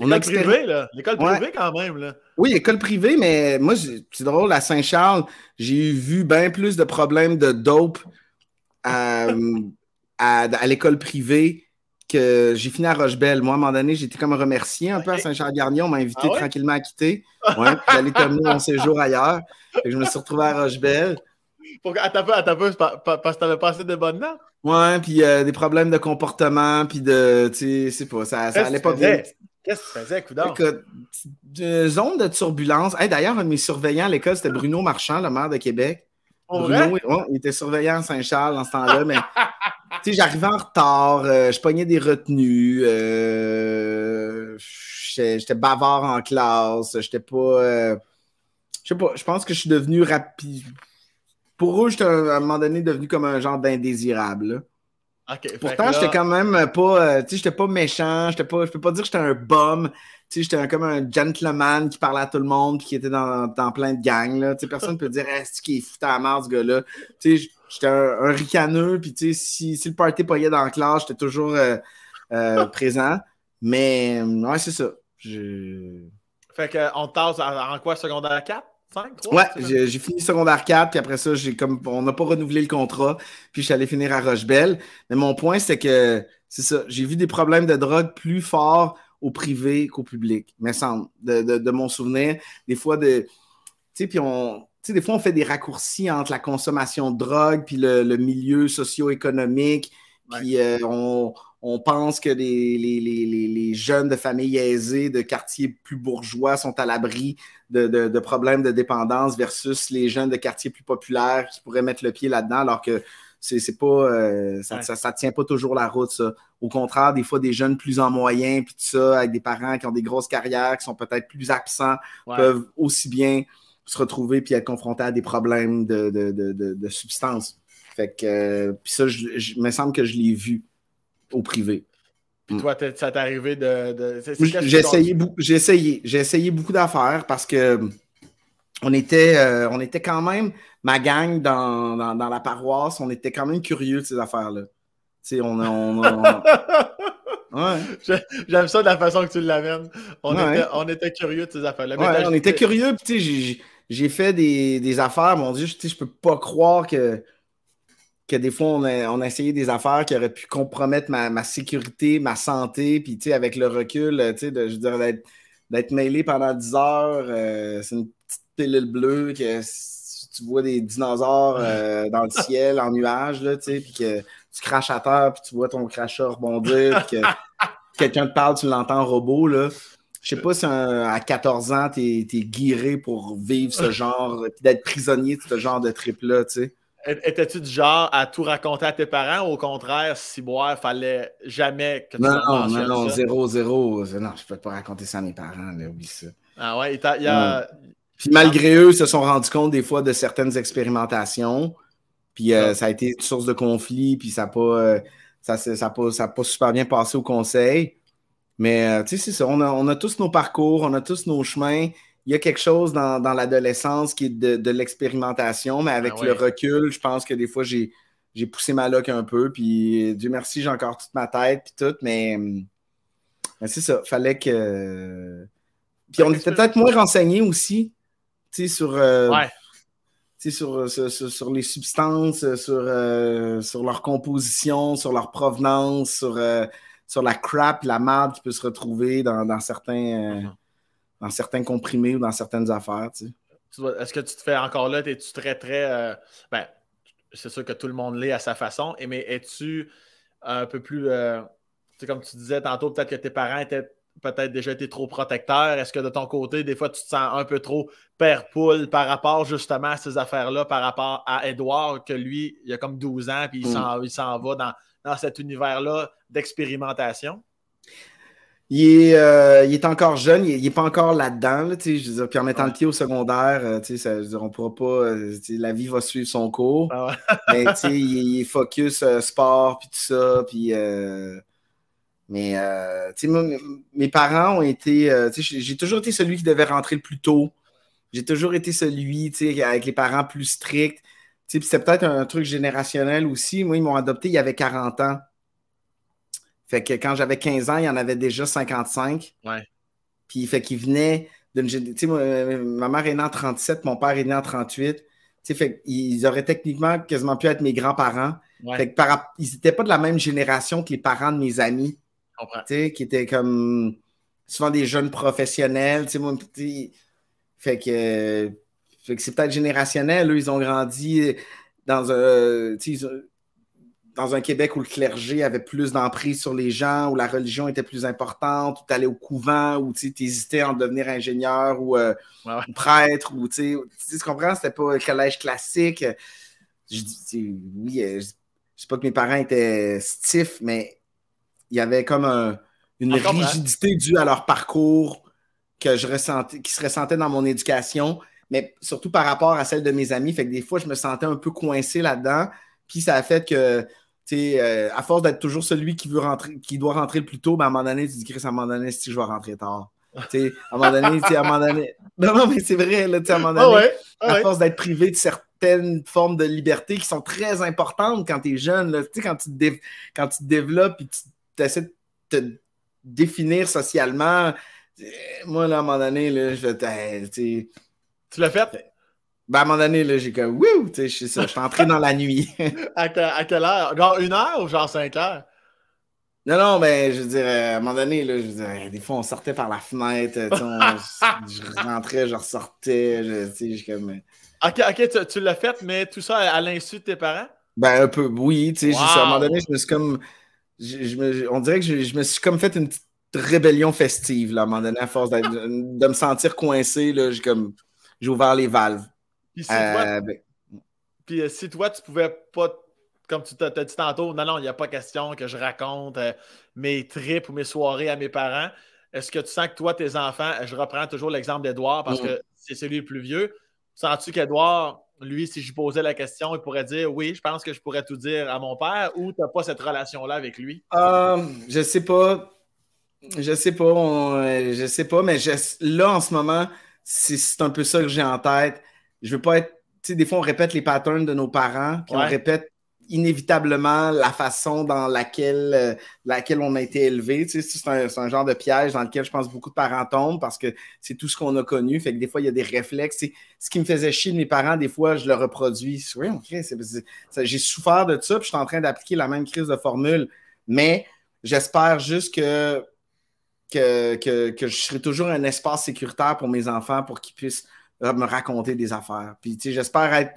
on là. L'école privée, quand même, là. Oui, école privée, mais moi, c'est drôle, à Saint-Charles, j'ai vu bien plus de problèmes de dope à l'école privée j'ai fini à Rochebelle. Moi, à un moment donné, j'étais comme remercié un peu à Saint-Charles-Garnier. On m'a invité ah tranquillement à quitter. Ouais, j'allais terminer mon séjour ailleurs. et je me suis retrouvé à Rochebelle. Pourquoi? Attends peu, attends peu, parce que t'avais passé de bonnes notes? Ouais, puis euh, des problèmes de comportement, puis de, tu sais, pas, ça, ça allait pas bien. Qu'est-ce que tu faisais, une euh, zone de turbulence. D'ailleurs, un de mes surveillants à l'école, c'était Bruno Marchand, le maire de Québec. Bruno, oh, il était surveillant à Saint-Charles en ce temps-là, mais j'arrivais en retard, euh, je pognais des retenues, euh, j'étais bavard en classe, j'étais pas. Euh, je sais pas, je pense que je suis devenu rapide. Pour eux, j'étais à un moment donné devenu comme un genre d'indésirable. Ok. Pourtant, j'étais quand même pas. tu sais, j'étais pas méchant, Je peux pas dire que j'étais un bum, sais, j'étais comme un gentleman qui parlait à tout le monde qui était dans, plein de gangs. Personne ne peut dire Est-ce qu'il est foutu à la marre ce gars-là? J'étais un, ricaneux, puis si, si le party payait dans la classe, j'étais toujours euh, euh, présent. Mais euh, ouais, c'est ça. Je... Fait qu'on tasse en quoi secondaire 4? 5, ouais, j'ai, fini secondaire 4, puis après ça, j'ai comme on n'a pas renouvelé le contrat, puis je suis allé finir à Rochebelle. Mais mon point, c'est que c'est ça, j'ai vu des problèmes de drogue plus forts au privé qu'au public, mais semble, de, mon souvenir. Des fois, de, on, des fois, on fait des raccourcis entre la consommation de drogue puis le, milieu socio-économique. Puis euh, on, pense que les, jeunes de familles aisées, de quartiers plus bourgeois, sont à l'abri de, de, problèmes de dépendance versus les jeunes de quartiers plus populaires qui pourraient mettre le pied là-dedans, alors que c'est pas, euh, ça, tient pas toujours la route, ça. Au contraire, des fois, des jeunes plus en moyen, puis ça, avec des parents qui ont des grosses carrières, qui sont peut-être plus absents, peuvent aussi bien se retrouver puis être confrontés à des problèmes de, de, substances. Fait que, euh, ça, je, me semble que je l'ai vu au privé. Puis toi, ça t'est arrivé de. j'ai essayé, essayé beaucoup d'affaires parce que on était, euh, on était quand même, ma gang dans, la paroisse, on était quand même curieux de ces affaires-là. Tu sais, on Ouais. J'aime ça de la façon que tu l'amènes. On, était, on était curieux de ces affaires-là. on était curieux, puis j'ai fait des, affaires, mon Dieu, tu sais, je peux pas croire que, que des fois on a, on essayé des affaires qui auraient pu compromettre ma, sécurité, ma santé, puis avec le recul, de, je dire, d'être mêlé pendant 10 heures, euh, c'est une petite le bleue, que tu vois des dinosaures euh, dans le ciel en nuage là, tu sais, puis que tu craches à terre, puis tu vois ton crachat rebondir, puis que quelqu'un te parle, tu l'entends robot, là. Je sais pas si à 14 ans, tu es guiré pour vivre ce genre, puis d'être prisonnier de ce genre de trip-là, tu sais. Étais-tu du genre à tout raconter à tes parents ou au contraire, si boire, fallait jamais que tu Non, non, non, non, zéro, zéro. Non, je peux pas raconter ça à mes parents, là, oublie ça. Ah ouais, il y a, puis malgré eux, ils se sont rendus compte des fois de certaines expérimentations. Puis euh, ça a été une source de conflit, puis ça n'a euh, pas, ça, ça pas, ça pas super bien passé au conseil. Mais euh, tu sais, c'est ça. On a, tous nos parcours, on a tous nos chemins. Il y a quelque chose dans, l'adolescence qui est de, l'expérimentation, mais avec ah le recul, je pense que des fois, j'ai, poussé ma loque un peu. Puis Dieu merci, j'ai encore toute ma tête, puis tout. Mais, c'est ça. Fallait que. Puis on était peut-être moins renseignés aussi. Tu sais, sur. Euh, euh, sur, sur, les substances, euh, sur, leur composition, sur leur provenance, sur, la crap, la merde qui peut se retrouver dans, certains, mhm. dans certains comprimés ou dans certaines affaires. Est-ce que tu te fais encore là, es-tu très, très. Ben, c'est sûr que tout le monde l'est à sa façon, mais es-tu un peu plus. c'est comme tu disais tantôt, peut-être que tes parents étaient peut-être déjà été trop protecteur? Est-ce que de ton côté, des fois, tu te sens un peu trop père-poule par rapport justement à ces affaires-là, par rapport à Edouard, que lui, il a comme 12 ans, puis il s'en hmm. va dans, cet univers-là d'expérimentation? Il est, euh, encore jeune, il n'est pas encore là-dedans. puis en mettant le pied au secondaire, euh, on ça, pourra pas. Euh, la vie va suivre son cours. Ah mais il, est focus sport, puis tout ça. Puis mais euh, moi, mes parents ont été. Euh, sais, j'ai toujours été celui qui devait rentrer le plus tôt. J'ai toujours été celui avec les parents plus stricts. c'est peut-être un truc générationnel aussi. Moi, ils m'ont adopté, il y avait 40 ans. Fait que quand j'avais 15 ans, il y en avait déjà 55. Ouais. Puis fait qu'ils venaient d'une. Euh, ma mère est née en 37, mon père est né en 38. sais, fait ils auraient techniquement quasiment pu être mes grands-parents. Ouais. Fait que ils n'étaient pas de la même génération que les parents de mes amis qui étaient comme souvent des jeunes professionnels, tu mon petit. Fait que, c'est peut-être générationnel. Eux, ils ont grandi dans un, dans un Québec où le clergé avait plus d'emprise sur les gens, où la religion était plus importante, où tu allais au couvent, où tu hésitais à devenir ingénieur euh, ou, prêtre, ou tu comprends, c'était pas un collège classique. Je, oui, euh, je, sais pas que mes parents étaient stiffs, mais il y avait comme une ah, rigidité due à leur parcours que je ressentais, qui se ressentait dans mon éducation, mais surtout par rapport à celle de mes amis. Fait que des fois, je me sentais un peu coincé là-dedans. Puis ça a fait que, tu sais, euh, à force d'être toujours celui qui veut rentrer, qui doit rentrer le plus tôt, ben, à un moment donné, tu dis, Chris, à un moment donné, si je vais rentrer tard. Ah. à un moment donné, à un moment donné. Non, non, mais c'est vrai, là, à un moment ah donné, à force d'être privé de certaines formes de liberté qui sont très importantes quand tu es jeune, là, quand, tu te quand tu développes et tu tu de te définir socialement, moi, là, à un moment donné, là, je Tu l'as fait? Ben, à un moment donné, là, j'ai comme, wouh, tu sais, je suis entré dans la nuit. à, quelle heure? Genre une heure ou genre cinq heures? Non, non, mais ben, je veux dire, à un moment donné, là, je veux dire, des fois, on sortait par la fenêtre, je, rentrais, je ressortais, je, tu sais, je comme. Euh. Ok, ok, tu, l'as fait, mais tout ça à, l'insu de tes parents? Ben, un peu, oui, tu sais, à un moment donné, je me suis comme on dirait que je, me suis comme fait une petite rébellion festive, là, à un moment à force de, me sentir coincé, là, j'ai comme, j'ai ouvert les valves. Puis si, toi, euh, ben, euh, tu pouvais pas, comme tu t'as dit tantôt, non, non, il n'y a pas question que je raconte euh, mes trips ou mes soirées à mes parents. Est-ce que tu sens que toi, tes enfants, je reprends toujours l'exemple d'Edouard parce mm. que c'est celui le plus vieux, sens-tu qu'Edouard, lui, si je posais la question, il pourrait dire oui, je pense que je pourrais tout dire à mon père ou tu n'as pas cette relation-là avec lui? Euh, je sais pas. Je sais pas. Euh, je sais pas, mais là, en ce moment, c'est un peu ça que j'ai en tête. Je veux pas être. Tu sais, des fois, on répète les patterns de nos parents, on répète inévitablement la façon dans laquelle, euh, laquelle on a été élevé. c'est un, genre de piège dans lequel je pense beaucoup de parents tombent parce que c'est tout ce qu'on a connu. Fait que des fois, il y a des réflexes. ce qui me faisait chier de mes parents, des fois, je le reproduis. Oui, j'ai souffert de ça, puis je suis en train d'appliquer la même crise de formule. Mais j'espère juste que, que, je serai toujours un espace sécuritaire pour mes enfants pour qu'ils puissent euh, me raconter des affaires. Puis, j'espère être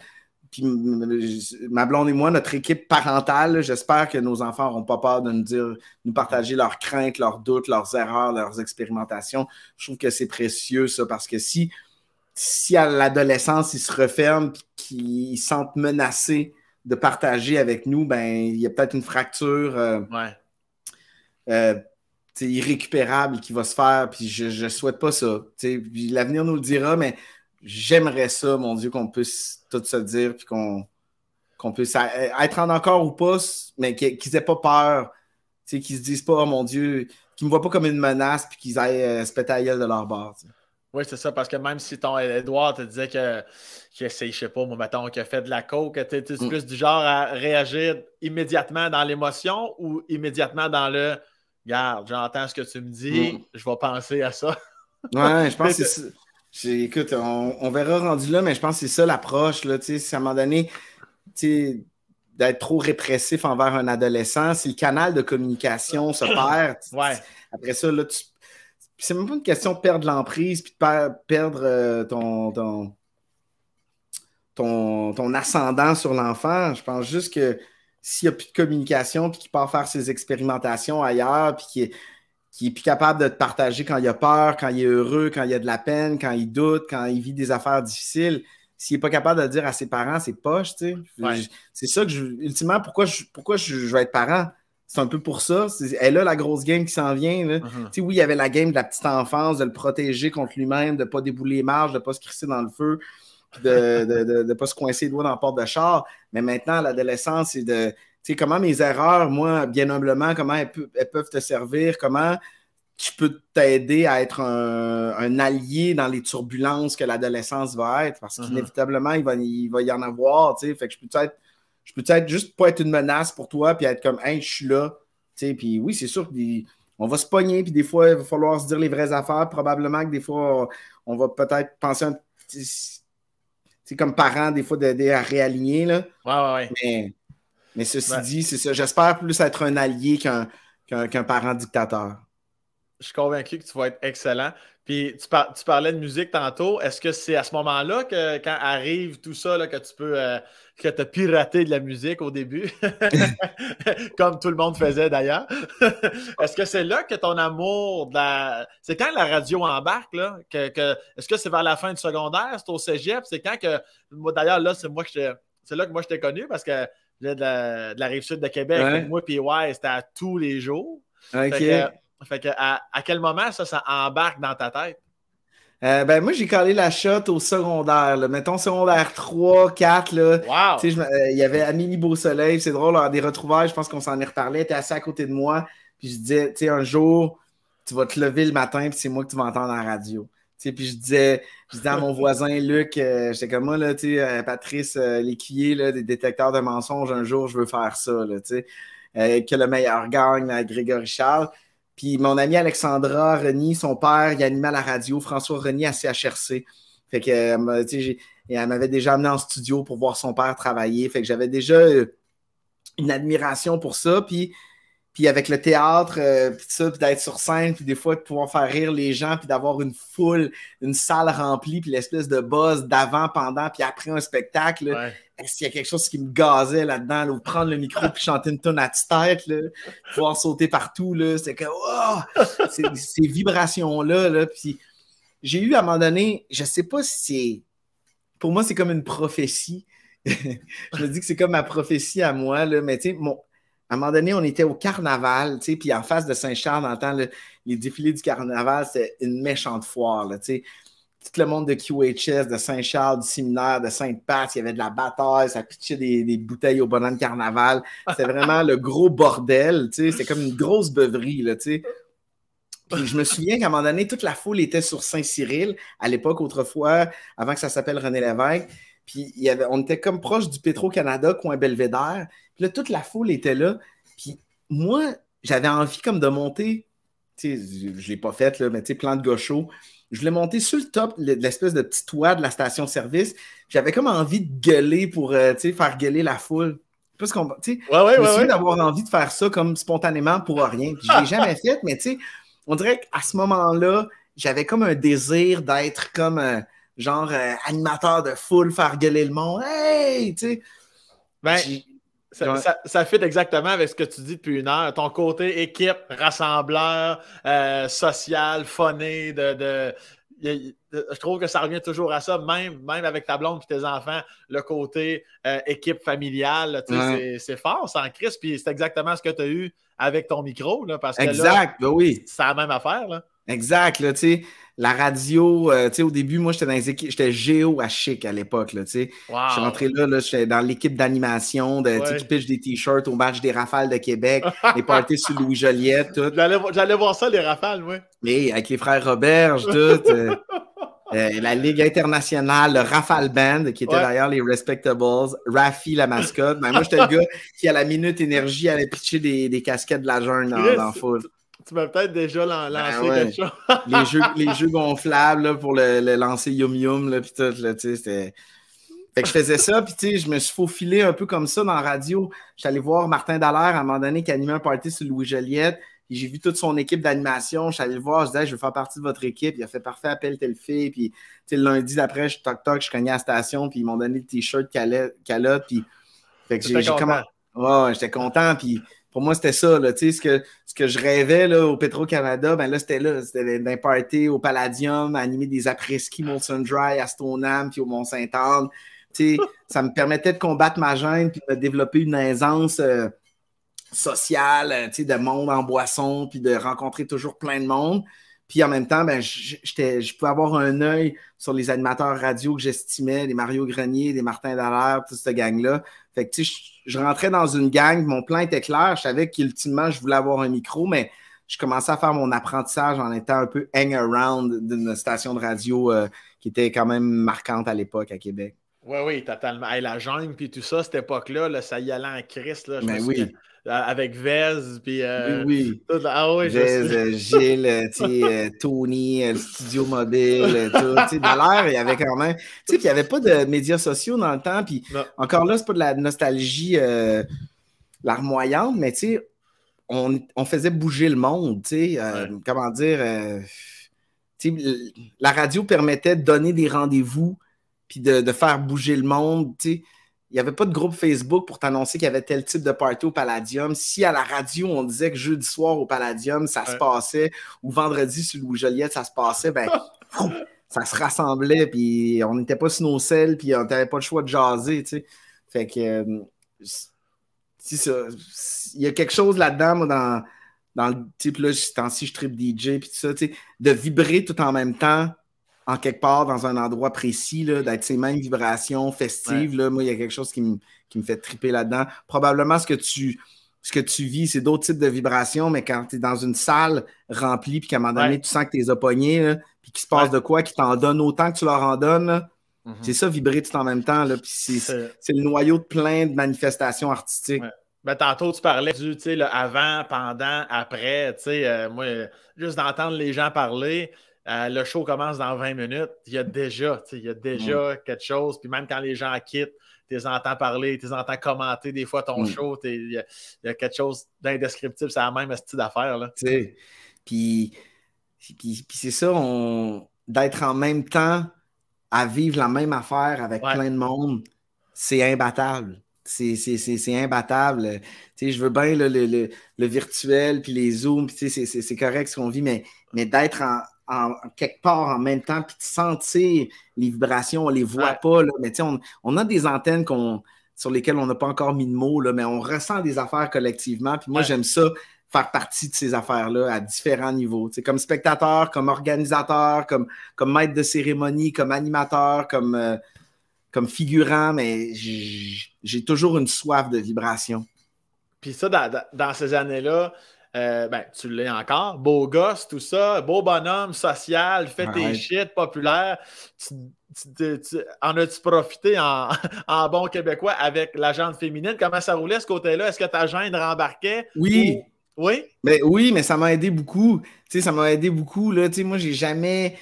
ma blonde et moi, notre équipe parentale, j'espère que nos enfants n'auront pas peur de nous dire, partager leurs craintes, leurs doutes, leurs erreurs, leurs expérimentations. Je trouve que c'est précieux, ça, parce que si, si à l'adolescence, ils se referment et qu'ils sentent menacés de partager avec nous, ben il y a peut-être une fracture. Euh, euh, irrécupérable qui va se faire, puis je ne souhaite pas ça. L'avenir nous le dira, mais j'aimerais ça, mon Dieu, qu'on puisse tout se dire, puis qu'on qu'on puisse être en encore ou pas, mais qu'ils aient pas peur, qu'ils se disent pas, oh, mon Dieu, qu'ils me voient pas comme une menace, puis qu'ils aillent euh, se péter à de leur bord. Oui, c'est ça, parce que même si ton Edouard te disait que, que c'est, je sais pas, mon mettons, qu'il a fait de la coke, tu es, mm. plus du genre à réagir immédiatement dans l'émotion ou immédiatement dans le Garde, j'entends ce que tu me dis, mm. je vais penser à ça. Ouais, je pense que c'est Écoute, on, verra rendu là, mais je pense que c'est ça l'approche. à un moment donné d'être trop répressif envers un adolescent. Si le canal de communication se perd, après ça, c'est même pas une question de perdre l'emprise puis de perdre euh, ton, ton, ton, ascendant sur l'enfant. Je pense juste que s'il n'y a plus de communication puis qu'il part faire ses expérimentations ailleurs puis qu'il qui est plus capable de te partager quand il a peur, quand il est heureux, quand il a de la peine, quand il doute, quand il vit des affaires difficiles. S'il n'est pas capable de dire à ses parents, c'est poche, tu sais. C'est ça que je. Ultimement, pourquoi je, pourquoi je, vais être parent? C'est un peu pour ça. Elle a la grosse game qui s'en vient. Mm-hmm. oui, il y avait la game de la petite enfance, de le protéger contre lui-même, de ne pas débouler les marges, de ne pas se crisser dans le feu, de ne pas se coincer les doigts dans la porte de char. Mais maintenant, l'adolescence, c'est de sais, comment mes erreurs, moi, bien humblement, comment elles, peuvent te servir, comment tu peux t'aider à être un, allié dans les turbulences que l'adolescence va être, parce uh-huh. qu'inévitablement, il va, y en avoir, tu sais, fait que je peux peut-être peux peut-être juste pas être une menace pour toi, puis être comme, hey, je suis là, tu sais, puis oui, c'est sûr qu'on va se pogner, puis des fois, il va falloir se dire les vraies affaires, probablement que des fois, on va peut-être penser un petit, comme parent, des fois, d'aider à réaligner, là. Ouais, ouais, ouais. Mais, mais ceci ben, dit, c'est ça. J'espère plus être un allié qu'un parent dictateur. Je suis convaincu que tu vas être excellent. Puis tu, parlais de musique tantôt. Est-ce que c'est à ce moment-là que quand arrive tout ça, que tu peux te euh, que de la musique au début? Comme tout le monde faisait d'ailleurs. est-ce que c'est là que ton amour de C'est quand la radio embarque, là? Que, Est-ce que c'est vers la fin du secondaire? C'est au Cégep? C'est quand que. D'ailleurs, là, c'est moi que c'est là que moi je t'ai connu parce que de, la, rive sud de Québec. Moi, puis ouais, c'était à tous les jours. Fait que, à, quel moment ça, ça embarque dans ta tête? Euh, ben, moi, j'ai collé la shot au secondaire. Là. Mettons secondaire 3, 4. Là. Euh, il y avait Amélie Soleil, C'est drôle, hein, des retrouvailles, je pense qu'on s'en est reparlé. Elle était assise à côté de moi. Puis je disais, tu sais, un jour, tu vas te lever le matin, puis c'est moi que tu vas entendre la radio. Puis je disais, à mon voisin Luc, je euh, j'étais comme moi, euh, Patrice euh, l'écuyer des détecteurs de mensonges, un jour je veux faire ça, là, que le meilleur gagne Grégory Charles. Puis mon ami Alexandra Reni, son père, il animait à la radio, François Reni à CHRC. Fait que, elle m'avait déjà amené en studio pour voir son père travailler. Fait que j'avais déjà une admiration pour ça. Puis puis avec le théâtre, pis euh, puis ça, puis d'être sur scène, puis des fois de pouvoir faire rire les gens, puis d'avoir une foule, une salle remplie, puis l'espèce de buzz d'avant, pendant, puis après un spectacle. Est-ce qu'il y a quelque chose qui me gazait là-dedans, prendre le micro puis chanter une tonne à tête, pouvoir sauter partout, là, oh! c'est que ces vibrations-là, là, puis j'ai eu à un moment donné, je sais pas si c'est, pour moi c'est comme une prophétie. je me dis que c'est comme ma prophétie à moi, là, mais tu sais, mon à un moment donné, on était au carnaval, tu puis en face de Saint-Charles, dans le temps, les défilés du carnaval, c'est une méchante foire, Tout le monde de QHS, de Saint-Charles, du séminaire, de Sainte-Pat, il y avait de la bataille, ça pitchait des, bouteilles au bonhomme de carnaval. C'était vraiment le gros bordel, tu C'était comme une grosse beuverie, je me souviens qu'à un moment donné, toute la foule était sur Saint-Cyril, à l'époque, autrefois, avant que ça s'appelle René Lévesque. Puis on était comme proche du Pétro-Canada, coin Belvédère. Puis là, toute la foule était là. Puis moi, j'avais envie comme de monter. Tu sais, je l'ai pas fait, là, mais tu sais, plan de gaucho. Je voulais monter sur le top de l'espèce de petit toit de la station-service. J'avais comme envie de gueuler pour, euh, tu sais, faire gueuler la foule. Parce qu'on, tu sais, ouais, ouais, d'avoir envie de faire ça comme spontanément pour rien. Puis je l'ai jamais fait, mais tu sais, on dirait qu'à ce moment-là, j'avais comme un désir d'être comme un... Euh, genre euh, animateur de foule, faire gueuler le monde. Hey, tu sais. Ben, ça, ça, fit exactement avec ce que tu dis depuis une heure. Ton côté équipe, rassembleur, euh, social, phoné, de, je trouve que ça revient toujours à ça, même, même avec ta blonde et tes enfants, le côté euh, équipe familiale, c'est fort, c'est en crise. Puis c'est exactement ce que tu as eu avec ton micro, parce que exact, ben oui. c'est la même affaire. Exact, là, tu sais la radio, euh, tu sais, au début, moi, j'étais dans les j'étais géo à chic à l'époque, tu sais. Je suis rentré là, là j'étais dans l'équipe d'animation, de, sais, qui pitch des t-shirts au match des Rafales de Québec, les parties sous Louis Joliette, tout. J'allais voir ça, les Rafales, oui. Mais avec les frères Robert, tout. doute. Euh, euh, la Ligue internationale, le Rafale Band, qui était d'ailleurs les Respectables, Rafi, la mascotte. Ben, moi, j'étais le gars qui, à la minute énergie, allait pitcher des, casquettes de la jeune dans, la foule. Tu m'as peut-être déjà ben lancé quelque chose. les, jeux, gonflables pour le, lancer Yum Yum, là, puis tout, tu sais, Fait je faisais ça, puis tu sais, je me suis faufilé un peu comme ça dans la radio. J'allais voir Martin Dallaire à un moment donné qui animait un party sur Louis Joliette. J'ai vu toute son équipe d'animation. Je suis allé le voir, je disais, je veux faire partie de votre équipe. Il a fait parfait appel t'es le Puis, tu sais, le lundi d'après, je toc-toc, je cognais à la station. Puis, ils m'ont donné le t-shirt calotte. Puis, fait que j'étais content. Puis, pour moi, c'était ça. Là, ce, que, ce que je rêvais là, au Petro-Canada, ben là, c'était là. C'était au Palladium, animer des après-ski Molson Dry à Stoneham puis au Mont-Saint-Anne. ça me permettait de combattre ma gêne puis de développer une aisance euh, euh, tu sociale, de monde en boisson puis de rencontrer toujours plein de monde. Puis en même temps, ben, je pouvais avoir un œil sur les animateurs radio que j'estimais, les Mario Grenier, les Martin Dallaire, toute cette gang-là. Fait que tu sais, je, rentrais dans une gang, mon plan était clair, je savais qu'ultimement, je voulais avoir un micro, mais je commençais à faire mon apprentissage en étant un peu hang-around d'une station de radio euh, qui était quand même marquante à l'époque à Québec. Oui, oui, totalement. la jungle, puis tout ça, cette époque-là, ça y allait en crise. Là, ben oui avec Vez, puis. Euh, oui, ah Vez, euh, Gilles, euh, Tony, le studio mobile, tout. Dans l'air, il y avait quand même. Tu sais, puis il n'y avait pas de médias sociaux dans le temps, puis encore là, c'est pas de la nostalgie larmoyante, mais tu on, faisait bouger le monde, tu sais. Comment dire. la radio permettait de donner des rendez-vous puis de, faire bouger le monde. sais il n'y avait pas de groupe Facebook pour t'annoncer qu'il y avait tel type de party au Palladium. Si à la radio, on disait que jeudi soir au Palladium, ça se passait, ou vendredi sur Louis Joliette, ça se passait, ben, ça se rassemblait, puis on n'était pas sur nos selles, puis on n'avait pas le choix de jaser, tu sais. Fait que, euh, il y a quelque chose là-dedans, dans, dans le type, là, si je trip DJ, puis tout ça, tu sais, de vibrer tout en même temps, en quelque part dans un endroit précis, d'être ces mêmes vibrations festives. Là, moi, il y a quelque chose qui me, fait triper là-dedans. Probablement ce que tu ce que tu vis, c'est d'autres types de vibrations, mais quand tu es dans une salle remplie, puis qu'à un moment donné, tu sens que tu es as puis qu'il se passe de quoi, qui t'en donne autant que tu leur en donnes, mm-hmm. c'est ça, vibrer tout en même temps. C'est le noyau de plein de manifestations artistiques. Ben, tantôt, tu parlais du avant, pendant, après. Euh, moi, juste d'entendre les gens parler, euh, le show commence dans 20 minutes. Il y a déjà, il y a déjà quelque chose. Puis même quand les gens quittent, tu les entends parler, tu les entends commenter des fois ton show. Il y, a quelque chose d'indescriptible. C'est la même style d'affaire. Puis, puis, c'est ça, on... d'être en même temps à vivre la même affaire avec plein de monde, c'est imbattable. C'est imbattable. sais, je veux bien le, virtuel, puis les Zooms, c'est correct ce qu'on vit, mais, mais d'être en, quelque part en même temps, puis de sentir les vibrations, on ne les voit pas, là, mais on, on a des antennes sur lesquelles on n'a pas encore mis de mots, mais on ressent des affaires collectivement. Puis moi, j'aime ça, faire partie de ces affaires-là à différents niveaux. sais, comme spectateur, comme organisateur, comme, comme maître de cérémonie, comme animateur, comme, euh, comme figurant, mais j'ai toujours une soif de vibration. Puis ça, dans ces années-là, euh, ben, tu l'es encore. Beau gosse, tout ça. Beau bonhomme, social, fait tes shit, populaire. Tu, en as-tu profité en, bon québécois avec la jambe féminine? Comment ça roulait ce côté-là? Est-ce que ta gendre rembarquait? Oui. Oui? Mais ben oui, mais ça m'a aidé beaucoup. sais, ça m'a aidé beaucoup. Là. moi, j'ai jamais.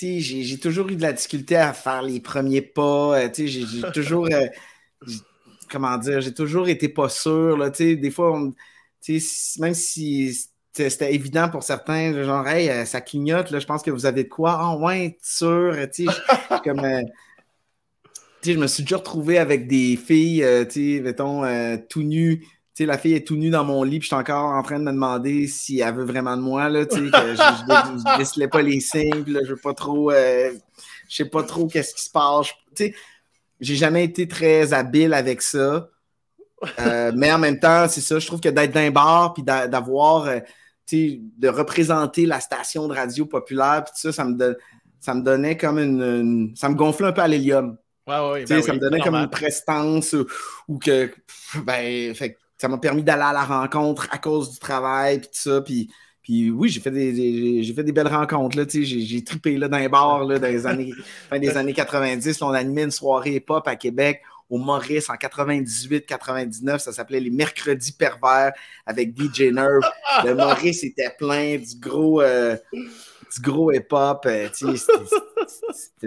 J'ai toujours eu de la difficulté à faire les premiers pas. Euh, j'ai toujours. Euh, comment dire? J'ai toujours été pas sûr. Là. Des fois, on même si c'était évident pour certains, genre, hey, euh, ça clignote, je pense que vous avez de quoi. Ah, oh, ouais, sûr, euh, je me suis déjà retrouvé avec des filles, euh, mettons, tout nu. la fille est tout nue dans mon lit, puis je suis encore en train de me demander si elle veut vraiment de moi, là, je ne décelais pas les signes, je veux pas trop, je sais pas trop qu'est-ce qui se passe. Tu sais, j'ai jamais été très habile avec ça. Euh, mais en même temps, c'est ça, je trouve que d'être d'un bar puis d'avoir, euh, de représenter la station de radio populaire, puis ça, ça me, donnait comme une, Ça me gonflait un peu à l'hélium. Ben ça me donnait comme une prestance ou ben, que. ça m'a permis d'aller à la rencontre à cause du travail, puis tout ça. Puis, oui, j'ai fait des, fait des belles rencontres. j'ai, j'ai trippé là, dans les bars dans les années, fin des années 90. on animait une soirée pop à Québec au Maurice en 98-99. Ça s'appelait les Mercredis pervers avec DJ Nerve. Le Maurice était plein du gros, euh, du gros hip-hop. Euh,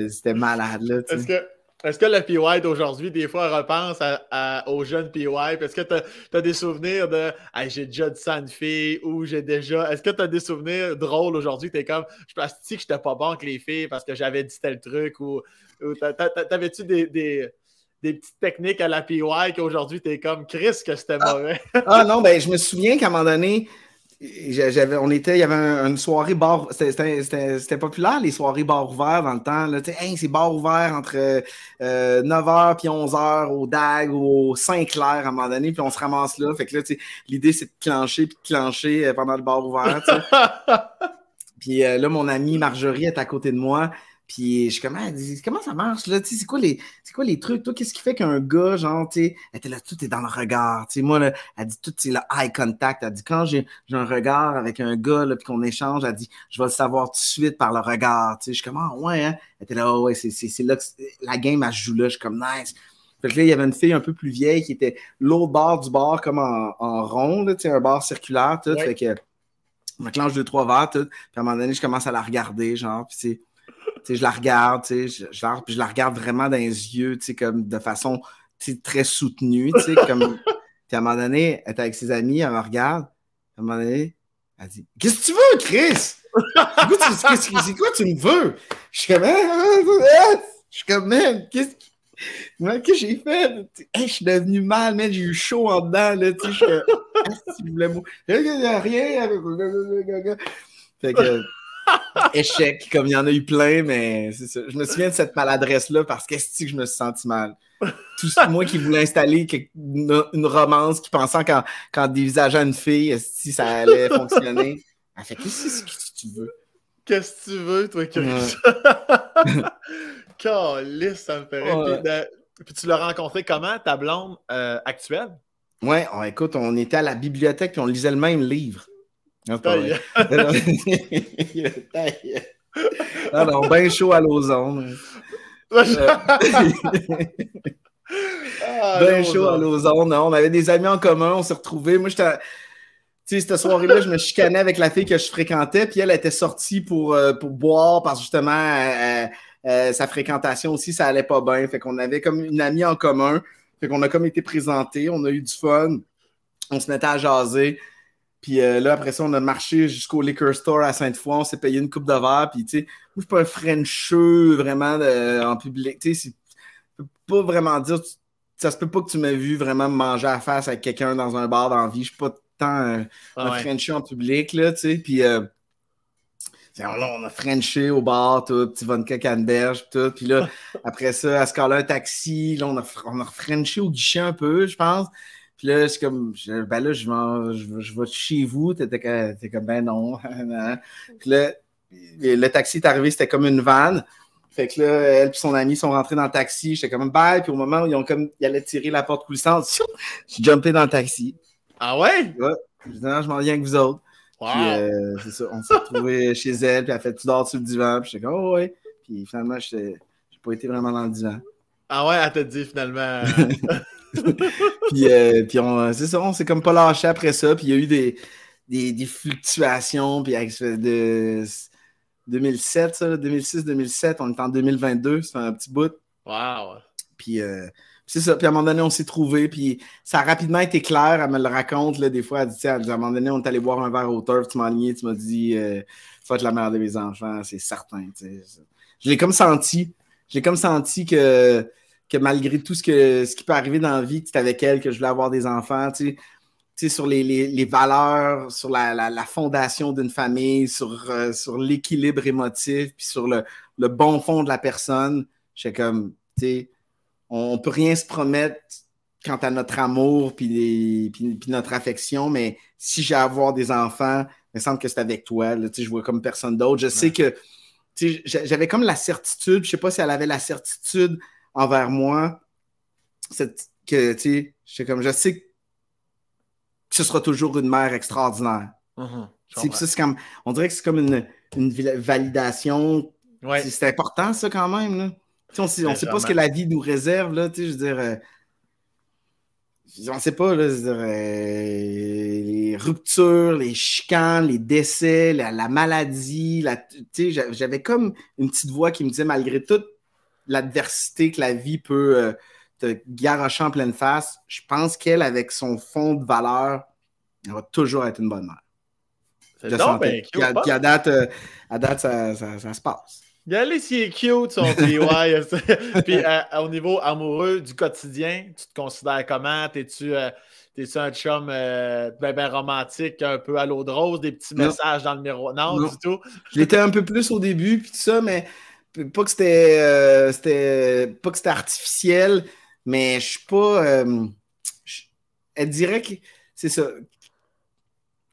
c'était malade. Est-ce que, est que le PY d'aujourd'hui, des fois, repense à, aux jeunes PY? Est-ce que tu as, des souvenirs de j'ai déjà de ça une fille ou j'ai déjà. Est-ce que tu as des souvenirs drôles aujourd'hui? Tu es comme je pense que j'étais pas bon avec les filles parce que j'avais dit tel truc ou, tu t'avais-tu des, des petites techniques à la PY qu'aujourd'hui, tu es comme Chris que c'était ah. mauvais. ah non, ben je me souviens qu'à un moment donné, on était, il y avait une soirée bar, c'était populaire les soirées bar ouvert dans le temps. Là, hey, c'est bar ouvert entre 9h euh, puis 11h au DAG ou au Saint-Clair à un moment donné, puis on se ramasse là. Fait que là, l'idée c'est de clencher puis de euh, pendant le bar ouvert. puis euh, là, mon amie Marjorie est à côté de moi. Puis je suis comme, elle ah, dit, comment ça marche, là? C'est quoi, les, c'est quoi les trucs? Toi, qu'est-ce qui fait qu'un gars, genre, tu elle était là, tout est dans le regard. sais moi, là, elle dit, tout, c'est le eye contact. Elle dit, quand j'ai, un regard avec un gars, là, puis qu'on échange, elle dit, je vais le savoir tout de suite par le regard. Je suis comme, ah, ouais, hein? Elle était là, oh, ouais, c'est, c'est, là que la game, elle joue là. Je suis comme, nice. Fait que là, il y avait une fille un peu plus vieille qui était l'autre bord du bar, comme en, en rond, là, un bar circulaire, tout. Fait que je me clenche deux, trois verres, tout. Puis à un moment donné, je commence à la regarder, genre, puis je la regarde, je, je, la, je, la, regarde vraiment dans les yeux, comme de façon très soutenue, Puis à un moment donné, elle est avec ses amis, elle me regarde. À un moment donné, elle dit Qu'est-ce que tu veux, Chris C'est quoi tu me veux Je suis comme ah, ah, ah, Je suis comme qu'est-ce que. j'ai fait? je suis devenu mal, J'ai eu chaud en dedans. Là, tu sais, je suis. Rien. Fait que échec, comme il y en a eu plein, mais c'est ça. Je me souviens de cette maladresse-là parce qu'est-ce que je me suis senti mal. Tout moi qui voulais installer une, romance, qui pensant qu'en dévisageant une fille, si ça allait fonctionner. Elle fait qu'est-ce que tu veux? Qu'est-ce que tu veux, toi, Chris? Calice, ça me paraît. Ben, puis, tu l'as rencontré comment, ta blonde euh, actuelle? Ouais, on, oh, écoute, on était à la bibliothèque et on lisait le même livre. Non, chaud à l'ozone. ben chaud à l'ozone. Ah, ben hein. On avait des amis en commun, on s'est retrouvés. Moi, j'étais. Tu sais, cette soirée-là, je me chicanais avec la fille que je fréquentais, puis elle était sortie pour, euh, pour boire parce que justement, euh, euh, sa fréquentation aussi, ça allait pas bien. Fait qu'on avait comme une amie en commun. Fait qu'on a comme été présentés, on a eu du fun, on se mettait à jaser. Puis euh, là, après ça, on a marché jusqu'au liquor store à Sainte-Foy. On s'est payé une coupe de verre. Puis, tu sais, moi, je suis pas un Frencheux vraiment en public. Tu sais, je peux pas vraiment dire. ça se peut pas que tu m'aies vu vraiment manger à face avec quelqu'un dans un bar dans vie. Je suis pas tant un, ah en public, là, tu sais. Puis, euh, oh, Là, on a Frenché au bar, tout, petit vodka canneberge, tout. Puis là, après ça, à ce cas-là, un taxi, là, on a, on a Frenché au guichet un peu, je pense. Puis là, c'est comme, ben là, je, je, je vais chez vous. T'étais t'es comme, ben non. Hein. puis là, le taxi est arrivé, c'était comme une vanne. Fait que là, elle et son ami sont rentrés dans le taxi. J'étais comme, bye. Puis au moment où ils ont comme, ils allaient tirer la porte coulissante, j'ai jumpé dans le taxi. Ah ouais? ouais. Je je m'en viens avec vous autres. Wow. Puis euh, c'est ça, on s'est retrouvés chez elle. Puis elle fait, tout dors sur le divan. Puis j'étais comme, oh ouais. Puis finalement, j'ai pas été vraiment dans le divan. Ah ouais, elle t'a dit finalement. puis euh, c'est ça, on s'est comme pas lâché après ça. Puis il y a eu des, des, des fluctuations. Puis euh, de 2007, ça, 2006-2007, on est en 2022, c'est un petit bout. Wow. Euh, puis c'est ça. Puis à un moment donné, on s'est trouvé. Puis ça a rapidement été clair. Elle me le raconte, là, des fois. Elle dit, à un moment donné, on est allé boire un verre au turf. Tu m'as aligné, tu m'as dit, faut être la mère de mes enfants, c'est certain. Je l'ai comme senti. J'ai comme senti que que malgré tout ce, que, ce qui peut arriver dans la vie, que c'est avec elle que je voulais avoir des enfants, tu sais, sur les, valeurs, sur la, fondation d'une famille, sur, euh, sur l'équilibre émotif, puis sur le, bon fond de la personne. J'étais comme, tu sais, on, ne peut rien se promettre quant à notre amour puis, notre affection, mais si j'ai à avoir des enfants, il me semble que c'est avec toi. sais je vois comme personne d'autre. Je sais que tu sais j'avais comme la certitude, je ne sais pas si elle avait la certitude envers moi, que, tu sais, comme, je sais que ce sera toujours une mère extraordinaire. Mhm, comme, on dirait que c'est comme une, validation. C'est important, ça, quand même. Là. on ne sait pas ce que la vie nous réserve, là, je veux dire... Euh, on sait pas, là, dire, euh, les ruptures, les chicanes, les décès, la, maladie, j'avais comme une petite voix qui me disait malgré tout, l'adversité que la vie peut euh, te garocher en pleine face, je pense qu'elle, avec son fond de valeur, elle va toujours être une bonne mère. C'est donc hein? euh, à, date, ça, se passe. Regardez les est cute, son PY. Puis euh, au niveau amoureux du quotidien, tu te considères comment? T'es-tu un chum ben, ben, romantique, un peu à l'eau de rose, des petits messages dans le miroir? Non, du tout. Je un peu plus au début, puis tout ça, mais pas que euh, c'était pas que c'était artificiel, mais je suis pas. Euh, elle dirait que c'est ça.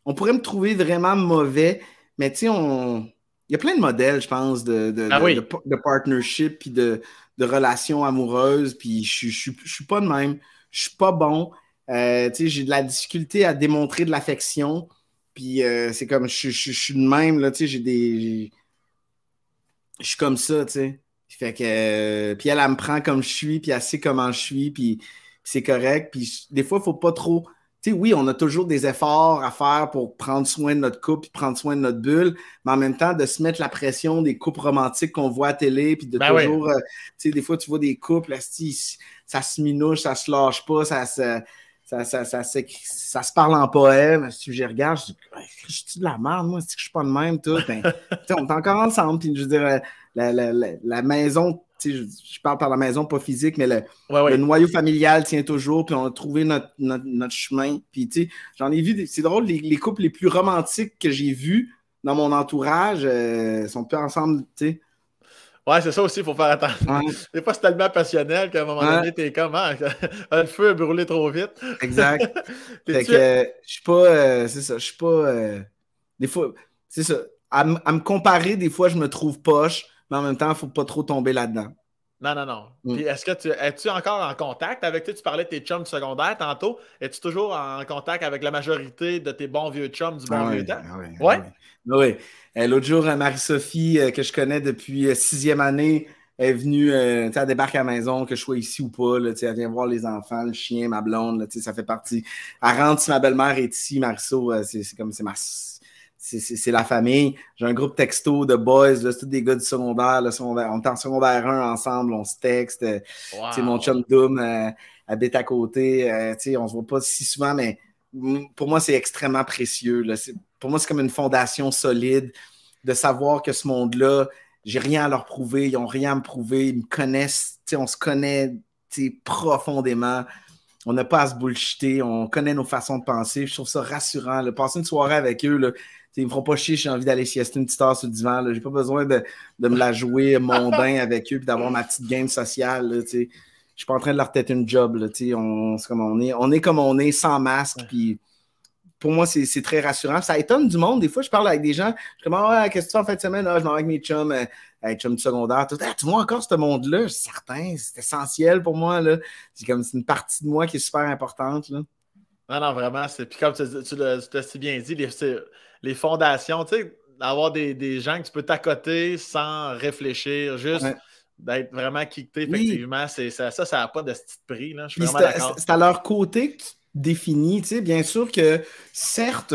On pourrait me trouver vraiment mauvais, mais tu sais, Il y a plein de modèles, je pense, de, de, ah de, partnership puis de, relations amoureuses. Puis je, ne suis pas de même. Je suis pas bon. Euh, j'ai de la difficulté à démontrer de l'affection. Puis c'est comme je, suis de même. J'ai des je suis comme ça, tu sais. Fait que, euh, puis elle, elle me prend comme je suis, puis elle sait comment je suis, puis, c'est correct. Puis des fois, il faut pas trop. Tu sais, oui, on a toujours des efforts à faire pour prendre soin de notre couple, prendre soin de notre bulle, mais en même temps, de se mettre la pression des couples romantiques qu'on voit à télé, puis de ben toujours. Euh, tu sais, des fois, tu vois des couples, là, ça se minouche, ça se lâche pas, ça se ça, ça, ça, se parle en poème. Si je regarde, je dis, je suis de la merde, moi, si je suis pas de même, tout. Ben, on est encore ensemble. Puis, je veux dire, la, maison, je, parle par la maison, pas physique, mais le, noyau familial tient toujours. Puis, on a trouvé notre, chemin. Puis, j'en ai vu, c'est drôle, les, couples les plus romantiques que j'ai vus dans mon entourage euh, sont plus ensemble, tu sais. Ouais, c'est ça aussi, il faut faire attention. Ouais. Des fois, c'est tellement passionnel qu'à un moment donné, t'es comme, hein, le feu a brûlé trop vite. Exact. c'est que je suis pas, euh, c'est ça, je suis pas, euh, des fois, c'est ça, à, à me comparer, des fois, je me trouve poche, mais en même temps, il faut pas trop tomber là-dedans. Non, non, non. Mm. est-ce que tu es-tu encore en contact avec tu parlais de tes chums secondaires tantôt. Es-tu toujours en contact avec la majorité de tes bons vieux chums du bon vieux temps? Oui. Ah oui. Ah ah eh, l'autre jour, euh, Marie-Sophie, euh, que je connais depuis euh, sixième année, est venue, euh, elle débarque à la maison, que je sois ici ou pas, là, elle vient voir les enfants, le chien, ma blonde, sais, ça fait partie. Elle rentre si ma belle-mère est ici, Marceau, c'est comme c'est ma c'est la famille. J'ai un groupe texto de boys, c'est tous des gars du secondaire, On est en secondaire 1 ensemble, on se texte. c'est Mon chum Doom euh, habite à côté. Euh, sais, on se voit pas si souvent, mais pour moi, c'est extrêmement précieux. Pour moi, c'est comme une fondation solide de savoir que ce monde-là, j'ai rien à leur prouver, ils n'ont rien à me prouver, ils me connaissent, on se connaît profondément. On n'a pas à se bullshiter, on connaît nos façons de penser. Je trouve ça rassurant. de Passer une soirée avec eux, ils me feront pas chier, j'ai envie d'aller siester une petite heure sur le divan. Je n'ai pas besoin de, de, me la jouer mondain avec eux et d'avoir ma petite game sociale. Je ne suis pas en train de leur têter une job. on, est comme on, est, on est comme on est, sans masque. pour moi, c'est très rassurant. Ça étonne du monde. Des fois, je parle avec des gens. Je suis comme, ah qu'est-ce que tu fais en fin de semaine? Ah, je m'en vais avec mes chums, euh, chums du secondaire. tu vois encore ce monde-là? Certain, c'est essentiel pour moi. C'est comme, une partie de moi qui est super importante. Là. Non, non, vraiment. Puis comme tu, tu l'as si bien dit, les, les fondations, tu sais, d'avoir des, gens que tu peux t'accoter sans réfléchir, juste d'être vraiment quitté, effectivement. C'est, ça, ça n'a pas de petit prix. Là. Je suis vraiment d'accord. C'est à leur côté qui définis, tu sais, bien sûr que certes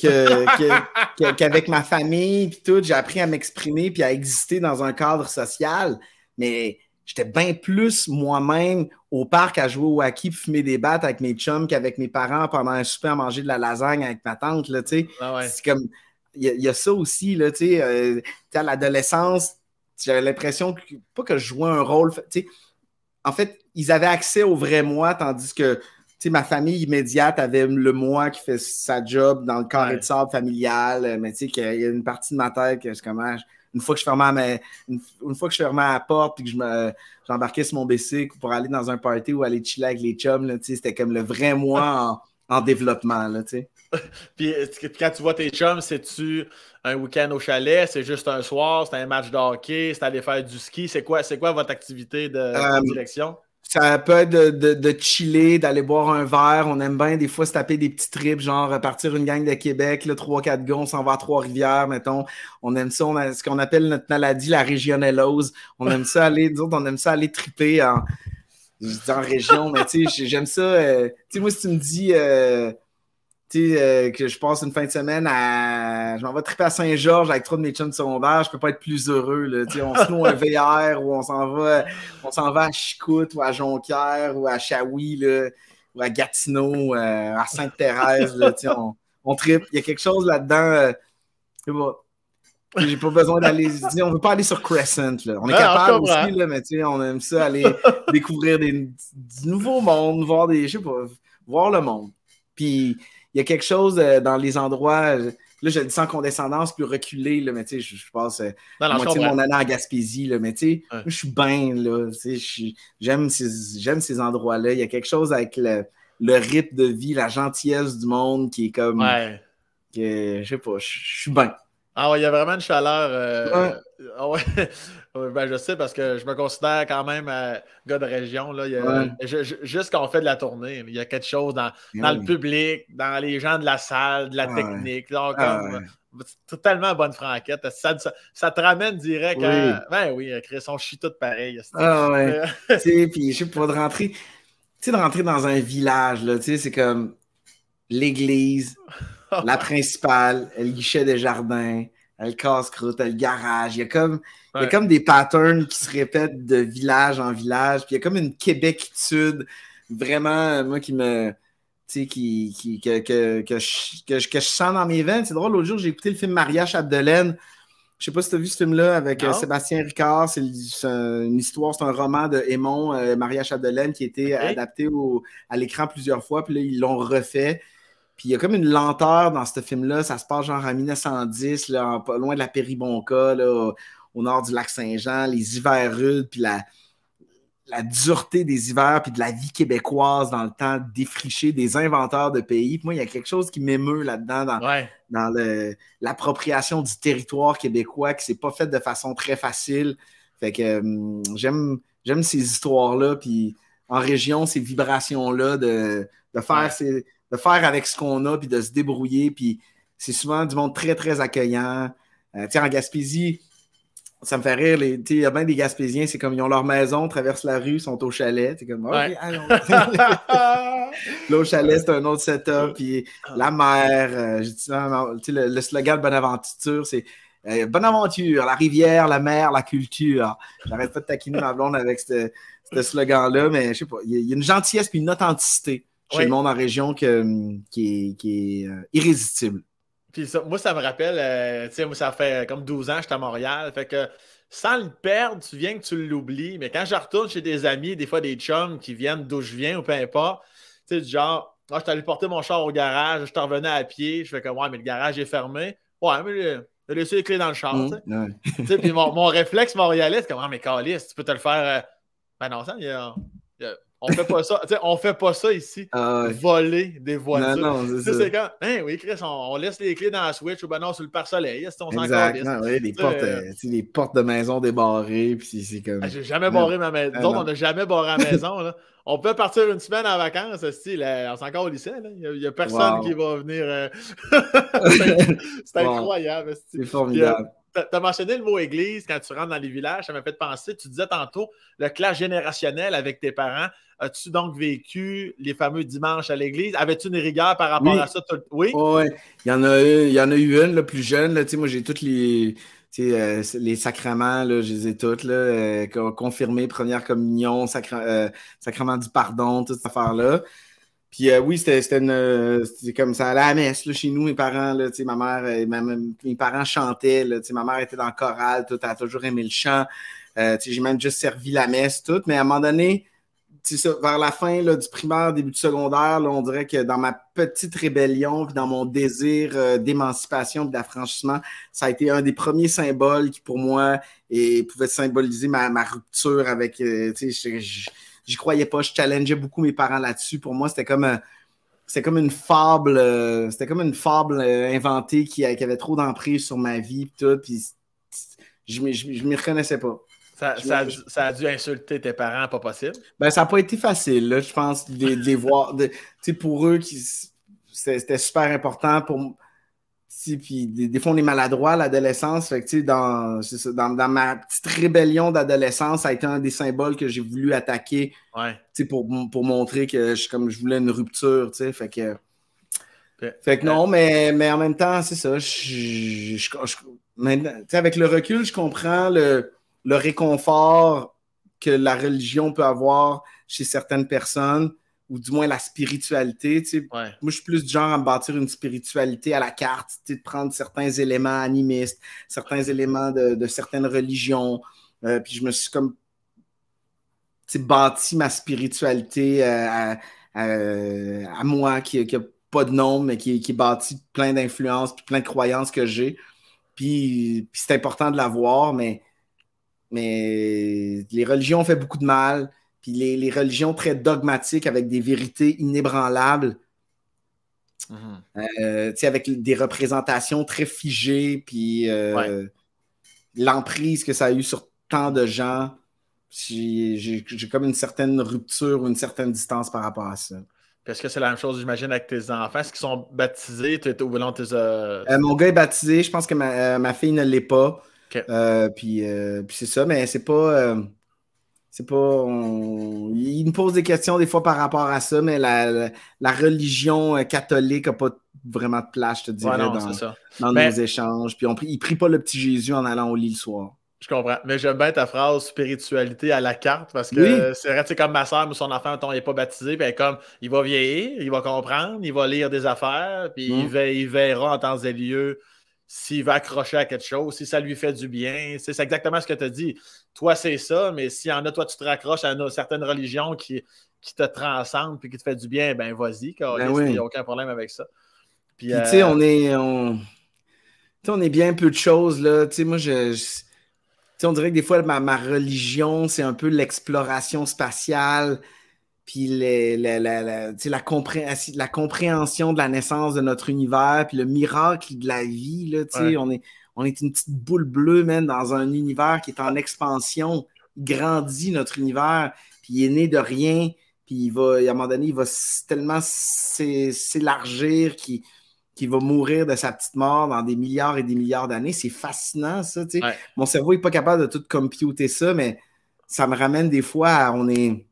que, qu'avec ma famille et tout, j'ai appris à m'exprimer puis à exister dans un cadre social, mais J'étais bien plus moi-même au parc à jouer au hockey, fumer des battes avec mes chums qu'avec mes parents pendant un souper à manger de la lasagne avec ma tante. Là, ah C'est comme. Il y, a ça aussi, là, tu euh, à l'adolescence, j'avais l'impression que, pas que je jouais un rôle, en fait, ils avaient accès au vrai moi, tandis que, tu sais, ma famille immédiate avait le moi qui fait sa job dans le carré de sable familial, euh, mais tu sais, y a une partie de ma tête que je, comment, ah, une fois que je fermais, une, fois que je fermais la porte et que je me, j'embarquais sur mon bicycle pour aller dans un party ou aller chiller avec les chums, là, c'était comme le vrai moi en, développement. puis, quand tu vois tes chums, c'est-tu un week-end au chalet, c'est juste un soir, c'est un match de hockey, c'est aller faire du ski, c'est quoi, c'est quoi votre activité de, euh, direction? Ça peut être de, de, chiller, d'aller boire un verre. On aime bien des fois se taper des petits tripes, genre euh, partir une gang de Québec, 3-4 gars, on s'en va à Trois-Rivières, mettons. On aime ça, on a ce qu'on appelle notre maladie, la régionellose. On aime ça aller, disons, on aime ça aller triper en, région, mais tu sais, j'aime ça. Euh, tu sais, moi, si tu me dis, euh, euh, que je passe une fin de semaine à. Je m'en vais triper à Saint-Georges avec trop de mes chums de je peux pas être plus heureux. Là, on se loue un VR ou on s'en va, on s'en va à Chicoute ou à Jonquière ou à Chaoui ou à Gatineau, euh, à Sainte-Thérèse. on, on tripe. Il y a quelque chose là-dedans. Euh, j'ai pas besoin d'aller. On veut pas aller sur Crescent. On est ah, capable aussi, là, mais tu sais, on aime ça aller découvrir des, nouveaux nouveau monde, voir des. Je sais pas, voir le monde. Puis il y a quelque chose euh, dans les endroits, euh, là, je dis sans condescendance, plus reculé, là, mais tu sais, je, je passe euh, moitié de mon année à Gaspésie, mais tu sais, je suis bien, là, tu j'aime ces, endroits-là. Il y a quelque chose avec le, rythme de vie, la gentillesse du monde qui est comme, que, je sais pas, je, suis bien. Ah il y a vraiment une chaleur. Euh, ah ben, je sais parce que je me considère quand même euh, gars de région. Là, y fait de la tournée, il y a quelque chose dans, le public, dans les gens de la salle, de la technique. Ah euh, Totalement bonne franquette. Ça, te ramène direct à. Ben oui, Chris, on chie tout pareil. Ah puis je sais de rentrer. Tu sais, de rentrer dans un village, là, tu c'est comme l'église, la principale, elle guichet des jardins, elle casse-croûte, elle garage. Il y, a comme, des patterns qui se répètent de village en village. Puis il y a comme une québéquitude vraiment, moi qui me. Qui, qui, que, je, que, sens dans mes veines. C'est drôle, l'autre jour, j'ai écouté le film Maria Chapdelaine. Je sais pas si tu as vu ce film-là avec euh, Sébastien Ricard. C'est une histoire, c'est un roman de Aimon, euh, Maria Chapdelaine, qui a été adapté à l'écran plusieurs fois. Puis là, ils l'ont refait. Puis il y a comme une lenteur dans ce film-là. Ça se passe genre en 1910, là, loin de la Péribonca, là, au nord du lac Saint-Jean, les hivers rudes, puis la, dureté des hivers, puis de la vie québécoise dans le temps défriché des inventeurs de pays. Puis moi, il y a quelque chose qui m'émeut là-dedans, dans, l'appropriation du territoire québécois qui s'est pas faite de façon très facile. Fait que euh, j'aime, j'aime ces histoires-là, puis en région, ces vibrations-là de, faire ces de faire avec ce qu'on a, puis de se débrouiller. Puis c'est souvent du monde très, très accueillant. Euh, tiens en Gaspésie, ça me fait rire. Il y a bien des Gaspésiens, c'est comme ils ont leur maison, traversent la rue, sont au chalet. C'est comme, chalet, c'est un autre setup. Puis la mer, euh, le, le, slogan de Bonaventure, c'est euh, Bonaventure, la rivière, la mer, la culture. J'arrête pas de taquiner ma blonde avec ce slogan-là, mais je sais pas, il y, y, a une gentillesse puis une authenticité chez le monde en région hum, qui est, euh, irrésistible. Puis moi, ça me rappelle, euh, moi, ça fait comme 12 ans que j'étais à Montréal. Fait que sans le perdre, tu viens que tu l'oublies. Mais quand je retourne chez des amis, des fois des chums qui viennent d'où je viens ou peu importe, tu sais, genre, ah, je je t'allais porter mon char au garage, je t'en revenais à pied, je fais comme, ouais, mais le garage est fermé. Ouais, mais j'ai laissé les clés dans le char, mmh, Puis mon, réflexe montréalais, c'est comme, ah, mais calice, tu peux te le faire. Euh, ben non, ça, il y a on fait pas ça. on fait pas ça ici. Ah voler des voitures. c'est quand. Hein, oui, Chris, on, laisse les clés dans la switch ou ben non, sur le pare-soleil. on s'en les, portes, euh, les portes de maison débarrées. Puis c'est comme. Ah, j'ai jamais barré ma maison. Ah, on n'a jamais barré la maison. Là. On peut partir une semaine en vacances, on s'en encore au lycée, il n'y a, personne qui va venir. Euh, c'est incroyable. C'est formidable tu as mentionné le mot église quand tu rentres dans les villages. Ça m'a fait penser, tu disais tantôt, le clash générationnel avec tes parents. As-tu donc vécu les fameux dimanches à l'église? Avais-tu une rigueur par rapport à ça? Oui. oui, il y, en a eu, a eu une, le plus jeune. moi, j'ai toutes les. Euh, sacrements, je les ai toutes, là, euh, confirmés, première communion, euh, sacrement du pardon, toute cette affaire-là. Puis euh, oui, c'était euh, comme ça la messe chez nous, mes parents, ma mère, euh, mes parents chantaient, là, ma mère était dans le choral, tout, elle a toujours aimé le chant. j'ai même juste servi la messe, tout, mais à un moment donné, vers la fin du primaire, début du secondaire, on dirait que dans ma petite rébellion, dans mon désir d'émancipation d'émancipation, d'affranchissement, ça a été un des premiers symboles qui, pour moi, et, pouvait symboliser ma, rupture avec j'y croyais pas. Je challengeais beaucoup mes parents là-dessus. Pour moi, c'était comme, euh, c'était comme une fable, euh, c'était comme une fable euh, inventée qui, avait trop d'emprise sur ma vie. tout, je ne m'y reconnaissais pas. Ça, a dû insulter tes parents, pas possible? Ben, ça n'a pas été facile, je pense, de, les voir. pour eux, c'était super important. Pour, puis des, fois, on est maladroit à l'adolescence. Fait dans, ma petite rébellion d'adolescence, ça a été un des symboles que j'ai voulu attaquer pour, montrer que je, comme je voulais une rupture. Fait que, non, mais, en même temps, c'est ça. avec le recul, je comprends le réconfort que la religion peut avoir chez certaines personnes ou du moins la spiritualité. Tu Moi, je suis plus du genre à me bâtir une spiritualité à la carte, de prendre certains éléments animistes, certains éléments de, certaines religions. Euh, puis je me suis comme tu sais, bâti ma spiritualité euh, à, moi qui n'a pas de nom, mais qui, qui est bâti plein d'influences, puis plein de croyances que j'ai. Puis, c'est important de l'avoir, mais, mais les religions ont fait beaucoup de mal puis les, religions très dogmatiques avec des vérités inébranlables, mhm. euh, avec des représentations très figées, puis euh, l'emprise que ça a eu sur tant de gens. J'ai comme une certaine rupture ou une certaine distance par rapport à ça. Est-ce que c'est la même chose, j'imagine, avec tes enfants? Est-ce qu'ils sont baptisés? es, euh, mon gars est baptisé. Je pense que ma, fille ne l'est pas. puis, puis c'est ça, mais c'est pas pas. Il me pose des questions des fois par rapport à ça, mais la, la, religion euh, catholique n'a pas vraiment de place, je te dirais, dans, nos échanges. Puis on, il prie pas le petit Jésus en allant au lit le soir. Je comprends. Mais j'aime bien ta phrase spiritualité à la carte parce que c'est vrai, c'est comme ma soeur ou son enfant, ton, il n'est pas baptisé, ben, comme il va vieillir, il va comprendre, il va lire des affaires, puis mm. il, il, verra en temps et lieu s'il va accrocher à quelque chose, si ça lui fait du bien. C'est exactement ce que tu as dit. Toi, c'est ça, mais s'il y en a, toi, tu te raccroches à une, certaines religions qui, qui te transcendent puis qui te fait du bien, ben vas-y, ben il n'y a aucun problème avec ça. Puis, euh, tu sais, on est. On... on est bien peu de choses, là. Tu moi, je. on dirait que des fois, ma, ma religion, c'est un peu l'exploration spatiale puis la, la, compréhension de la naissance de notre univers, puis le miracle de la vie. Là, on, est, on est une petite boule bleue, même, dans un univers qui est en expansion, grandit notre univers, puis il est né de rien, puis il va, à un moment donné, il va tellement s'élargir qu'il qui va mourir de sa petite mort dans des milliards et des milliards d'années. C'est fascinant, ça. Mon cerveau n'est pas capable de tout computer ça, mais ça me ramène des fois à on est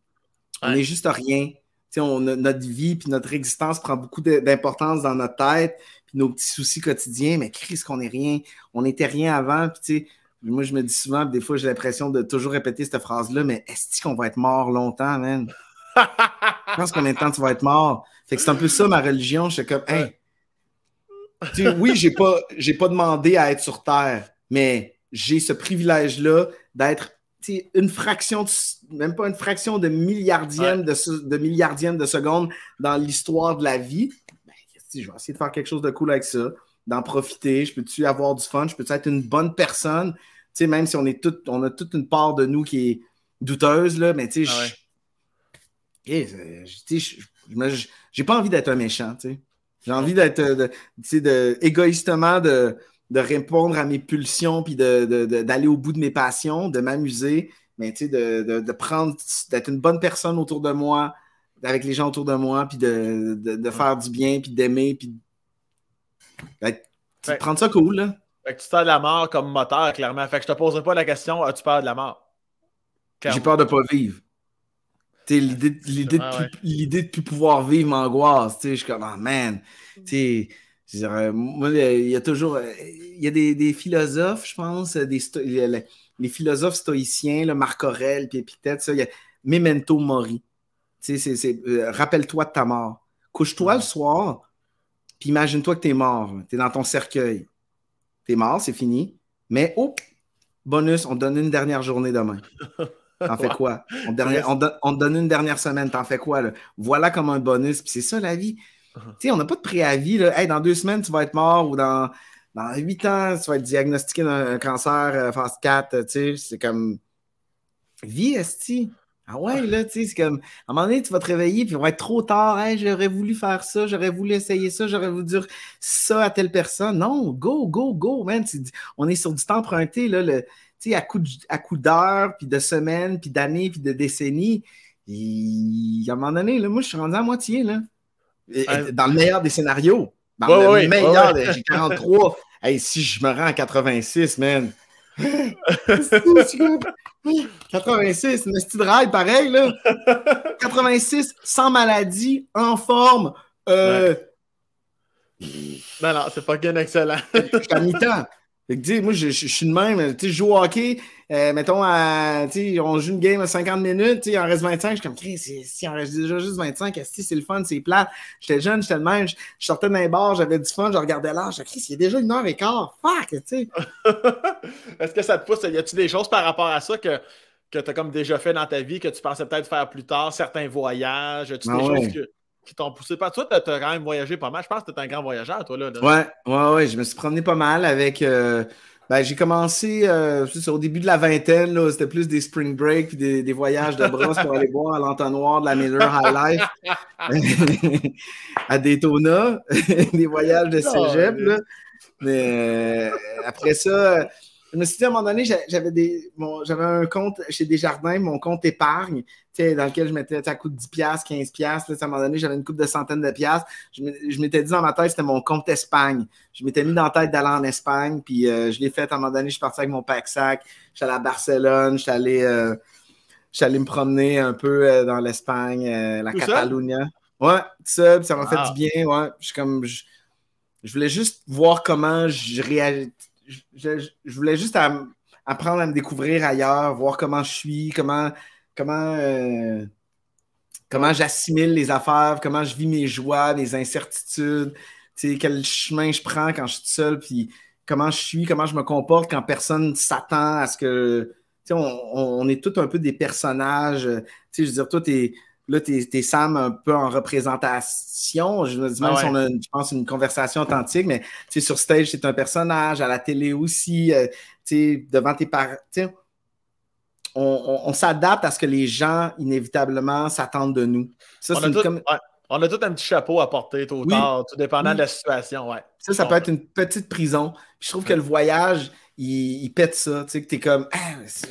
on est juste rien. On notre vie puis notre existence prend beaucoup d'importance dans notre tête, puis nos petits soucis quotidiens, mais qu'est-ce qu'on n'est rien. On n'était rien avant, puis moi, je me dis souvent, des fois, j'ai l'impression de toujours répéter cette phrase-là, mais est-ce qu'on va être mort longtemps, man? je pense combien de temps tu vas être mort? que c'est un peu ça, ma religion. Je suis comme, hey, oui, j'ai pas, j'ai pas demandé à être sur Terre, mais j'ai ce privilège-là d'être une fraction de même pas une fraction de milliardième, de, milliardième de seconde dans l'histoire de la vie, ben, je vais essayer de faire quelque chose de cool avec ça, d'en profiter, je peux-tu avoir du fun, je peux être une bonne personne, tu même si on, est tout, on a toute une part de nous qui est douteuse, là, mais je j'ai pas envie d'être un méchant, J'ai envie d'être, euh, de, égoïstement, de, répondre à mes pulsions, puis d'aller au bout de mes passions, de m'amuser, mais tu sais, de, prendre, d'être une bonne personne autour de moi, avec les gens autour de moi, puis de, faire du bien, puis d'aimer, puis de prendre ça cool, là. que tu t'as de la mort comme moteur, clairement. Fait que je te poserai pas la question, as-tu peur de la mort? J'ai peur de pas vivre. L'idée de, l'idée de plus pouvoir vivre m'angoisse. Je suis comme, oh man. Mm. dire, moi, il y a toujours. Il y a euh, des, philosophes, je pense, des, les philosophes stoïciens, le Marc Aurel, puis ça, il y a Memento Mori. Euh, rappelle-toi de ta mort. Couche-toi le soir, puis imagine-toi que tu es mort. Hein. Tu es dans ton cercueil. Tu es mort, c'est fini. Mais, oh, bonus, on donne une dernière journée demain. T'en fais quoi? On, te donne une dernière semaine, t'en fais quoi? Voilà comme un bonus, puis c'est ça la vie. Uh-huh. Tu sais, on n'a pas de préavis. Hey, dans deux semaines, tu vas être mort ou dans dans 8 ans, tu vas être diagnostiqué d'un cancer euh, phase 4, tu sais, c'est comme vie, esti. Ah ouais, ah. là, tu sais, c'est comme, à un moment donné, tu vas te réveiller, puis on va être trop tard, j'aurais voulu faire ça, j'aurais voulu essayer ça, j'aurais voulu dire ça à telle personne. Non, go, go, go, man. on est sur du temps emprunté, là, le, tu sais, à coup, d'heures, puis de semaines, puis d'années, puis de décennies. Et à un moment donné, là, moi, je suis rendu à moitié, là. dans le meilleur des scénarios. Dans le meilleur, j'ai 43. Hey, si je me rends en 86, man. 86, une style pareil, là. 86, sans maladie, en forme. Euh, non, non, c'est fucking excellent. je fait que, moi, je, je, suis de même. sais, je joue au hockey, euh, mettons, tu on joue une game à 50 minutes, il en reste 25. Je suis comme, si en reste déjà juste 25, si c'est le fun, c'est plat. J'étais jeune, j'étais le même. Je, sortais d'un bar, j'avais du fun, je regardais l'heure. Je Chris, il a déjà une heure et quart. Fuck, tu sais. Est-ce que ça te pousse? Y a-tu des choses par rapport à ça que, que tu as comme déjà fait dans ta vie, que tu pensais peut-être faire plus tard, certains voyages? tu ah des choses que qui t'ont poussé pas. Toi, tu as, quand même voyagé pas mal. Je pense que tu es un grand voyageur, toi. Là, Ouais, Je me suis promené pas mal avec. Euh, ben, j'ai commencé euh, au début de la vingtaine. C'était plus des spring break des, voyages de brosse pour aller boire à l'entonnoir de la Miller High Life à Daytona, des voyages de oh, cégep. Mais euh, après ça je me suis dit à un moment donné, j'avais des. j'avais un compte chez Desjardins, mon compte épargne, dans lequel je mettais à coup de 10$, 15$. Là, à un moment donné, j'avais une coupe de centaines de piastres. Je m'étais dit dans ma tête, c'était mon compte Espagne. Je m'étais mis dans la tête d'aller en Espagne, puis euh, je l'ai fait à un moment donné, je suis parti avec mon pack-sac, je suis allé à Barcelone, je suis euh, allé, me promener un peu euh, dans l'Espagne, la Catalunya. Ouais, ça, ça m'a fait du bien. Je comme. Je, voulais juste voir comment je réagis je, voulais juste apprendre à me découvrir ailleurs, voir comment je suis, comment, comment, euh, comment j'assimile les affaires, comment je vis mes joies, mes incertitudes, quel chemin je prends quand je suis seul, puis comment je suis, comment je me comporte quand personne s'attend à ce que. On, on, est tous un peu des personnages. Euh, je veux dire, toi, tu es Là, t'es Sam un peu en représentation. Je me dis ah même si on a, pense, une conversation authentique, mais sur stage, c'est un personnage, à la télé aussi, euh, devant tes parents. On, s'adapte à ce que les gens, inévitablement, s'attendent de nous. on, a tout, un petit chapeau à porter tout le temps, tout dépendant de la situation. Ouais. Ça, ça peut être une petite prison. je trouve que le voyage, il, pète ça. Tu sais, t'es comme, ah,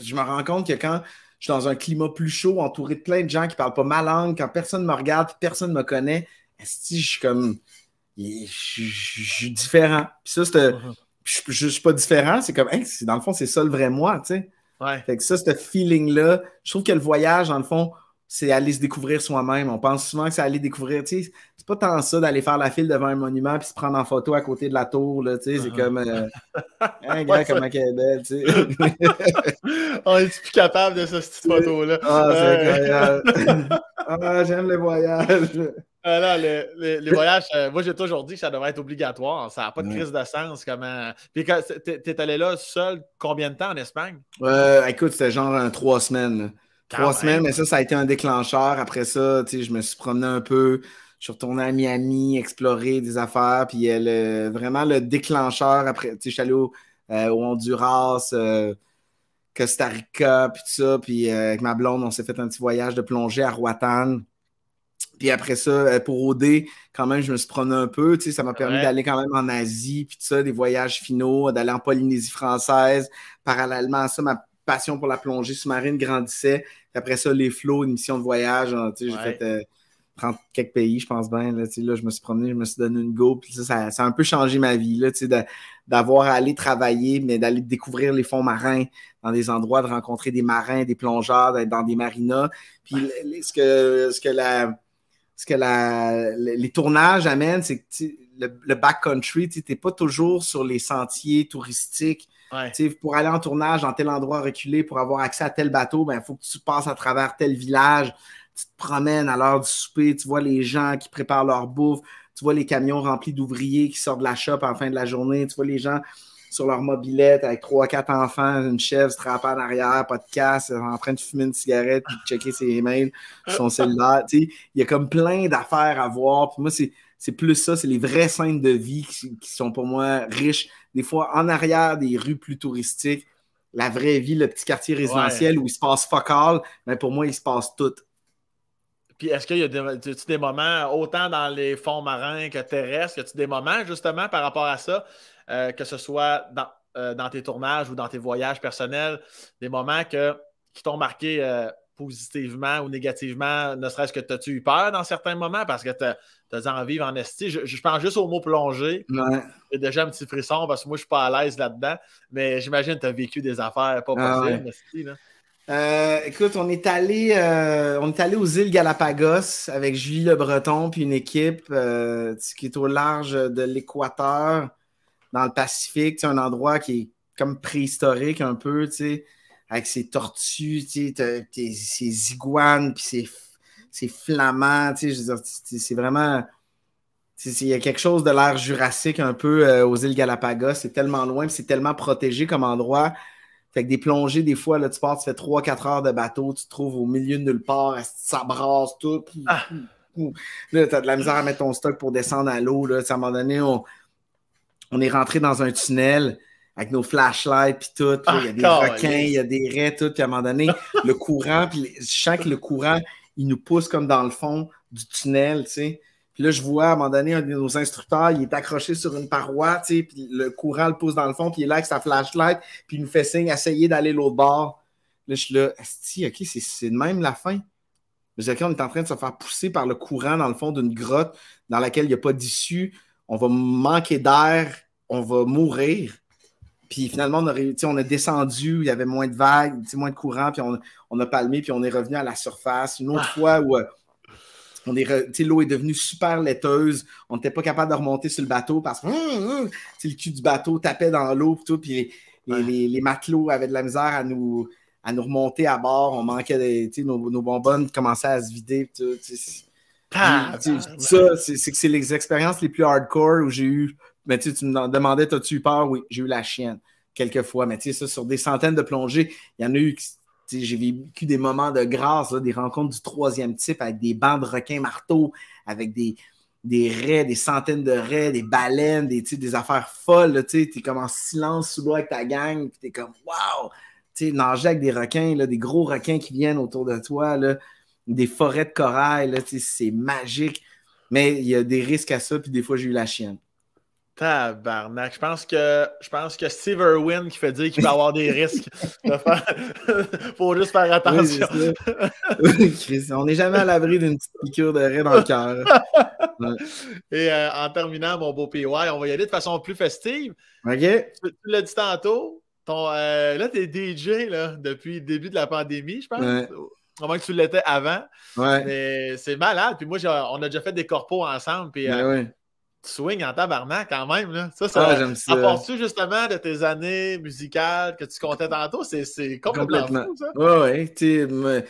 je me rends compte que quand je suis dans un climat plus chaud, entouré de plein de gens qui parlent pas ma langue, quand personne me regarde, personne me connaît, je suis comme. Je, suis différent. Puis ça, mhm. Je, ne suis pas différent, c'est comme, dans le fond, c'est ça le vrai moi, tu sais. Ouais. Fait que ça, ce feeling-là, je trouve que le voyage, dans le fond, c'est aller se découvrir soi-même. On pense souvent que c'est aller découvrir, tu sais, c'est pas tant ça d'aller faire la file devant un monument puis se prendre en photo à côté de la tour, là, tu sais, c'est uh-huh. comme un euh, hein, gars comme un Québec, tu sais. On est plus capable de cette petite photo-là. Ah, c'est incroyable. ah, j'aime les voyages. Ah, euh, non, les voyages, moi j'ai toujours dit que ça devrait être obligatoire. Ça n'a pas de crise de sens. Comment... Puis quand t'es allé là seul, combien de temps en Espagne? Euh, écoute, c'était genre euh, trois semaines. Trois semaines, mais ça, ça a été un déclencheur. Après ça, je me suis promené un peu. Je suis retourné à Miami, explorer des affaires. Puis euh, vraiment, le déclencheur, après, je suis allé au, euh, Honduras, euh, Costa Rica, puis tout ça. Puis avec ma blonde, on s'est fait un petit voyage de plongée à Roatan. Puis après ça, pour OD, quand même, je me suis promené un peu. Ça m'a permis d'aller quand même en Asie, puis tout ça, des voyages finaux, d'aller en Polynésie française. Parallèlement à ça, ma passion pour la plongée sous-marine grandissait. après ça, les flots, une mission de voyage. Hein, j'ai fait prendre euh, quelques pays, je pense bien. Là, je me suis promené, je me suis donné une go. Puis ça, a un peu changé ma vie. D'avoir à aller travailler, mais d'aller découvrir les fonds marins dans des endroits, de rencontrer des marins, des plongeurs, d'être dans des marinas. Puis ce que, ce que la ce que la, les tournages amènent, c'est que le, le backcountry, tu n'es pas toujours sur les sentiers touristiques pour aller en tournage dans tel endroit reculé, pour avoir accès à tel bateau, il ben, faut que tu passes à travers tel village, tu te promènes à l'heure du souper, tu vois les gens qui préparent leur bouffe, tu vois les camions remplis d'ouvriers qui sortent de la shop en fin de la journée, tu vois les gens sur leur mobilette avec trois, quatre enfants, une chèvre trappant en arrière, pas de casse, en train de fumer une cigarette, checker ses emails, son cellulaire. Il y a comme plein d'affaires à voir. Puis moi, c'est plus ça, c'est les vraies scènes de vie qui, sont pour moi riches des fois en arrière des rues plus touristiques, la vraie vie, le petit quartier résidentiel où il se passe fuck all, mais pour moi, il se passe tout. Puis est-ce qu'il y a des, moments, autant dans les fonds marins que terrestres, y a-tu des moments justement par rapport à ça, euh, que ce soit euh, dans, tes tournages ou dans tes voyages personnels, des moments qui t'ont marqué euh, positivement ou négativement, ne serait-ce que as-tu eu peur dans certains moments parce que tu as t'as en vivre en esti. Je, pense juste au mot plongée. J'ai déjà un petit frisson parce que moi, je ne suis pas à l'aise là-dedans. Mais j'imagine que tu as vécu des affaires pas ah possibles, euh, écoute, on est allé, euh, on est allé aux îles Galapagos avec Julie Le Breton puis une équipe euh, qui est au large de l'équateur, dans le Pacifique, C'est un endroit qui est comme préhistorique un peu, avec ses tortues, ses iguanes puis ses c'est flamand, tu sais, c'est vraiment. Il y a quelque chose de l'air jurassique un peu euh, aux îles Galapagos. C'est tellement loin, c'est tellement protégé comme endroit. Fait que des plongées, des fois, là, tu pars, tu fais 3-4 heures de bateau, tu te trouves au milieu de nulle part, ça brasse tout. Ah. Là, t'as de la misère à mettre ton stock pour descendre à l'eau. À un moment donné, on, est rentré dans un tunnel avec nos flashlights puis tout. Il y a des ah, requins, il y a des raies, tout. Puis à un moment donné, le courant, chaque le courant il nous pousse comme dans le fond du tunnel, tu sais. Puis là, je vois à un moment donné, un de nos instructeurs, il est accroché sur une paroi, tu sais, puis le courant le pousse dans le fond, puis il est là avec sa flashlight, puis il nous fait signe, essayez d'aller l'autre bord. Là, je suis là, OK, c'est même la fin. Mais on est en train de se faire pousser par le courant dans le fond d'une grotte dans laquelle il n'y a pas d'issue. On va manquer d'air, on va mourir. Puis finalement, on a, on descendu, il y avait moins de vagues, moins de courant, puis on, on, a palmé, puis on est revenu à la surface. Une autre ah. fois où euh, on l'eau est devenue super laiteuse, on n'était pas capable de remonter sur le bateau parce que hum, hum, le cul du bateau tapait dans l'eau, puis, puis les, les, matelots avaient de la misère à nous, à nous remonter à bord, on manquait, de, nos, nos bonbonnes commençaient à se vider. Tout, ah, ben, ça, c'est c'est les expériences les plus hardcore où j'ai eu mais tu me demandais, as-tu eu peur? Oui, j'ai eu la chienne quelquefois. Mais tu sais, ça, sur des centaines de plongées, il y en a eu j'ai vécu des moments de grâce, des rencontres du troisième type avec des bandes de requins marteaux, avec des, des raies, des centaines de raies, des baleines, des, des affaires folles. Tu es comme en silence sous l'eau avec ta gang, puis tu es comme Waouh! Nager avec des requins, là, des gros requins qui viennent autour de toi, des forêts de corail, c'est magique. Mais il y a des risques à ça, puis des fois j'ai eu la chienne. Tabarnak. Je pense que je pense que Steve Irwin qui fait dire qu'il va avoir des risques. Faire... Faut juste faire attention. on n'est jamais à l'abri d'une petite piqûre de raie dans le cœur. Et euh, en terminant, mon beau PY, on va y aller de façon plus festive. OK. Tu, l'as dit tantôt. Euh, là, tu es DJ depuis le début de la pandémie, je pense. au moins que tu l'étais avant. Mais c'est malade. Puis moi, on a déjà fait des corpos ensemble. Puis ben euh, swing en tabarnak quand même. Là. Ça, ça, ah, j'aime ça. apporte-tu justement de tes années musicales que tu comptais tantôt? C'est complètement, ça. Oui, oui.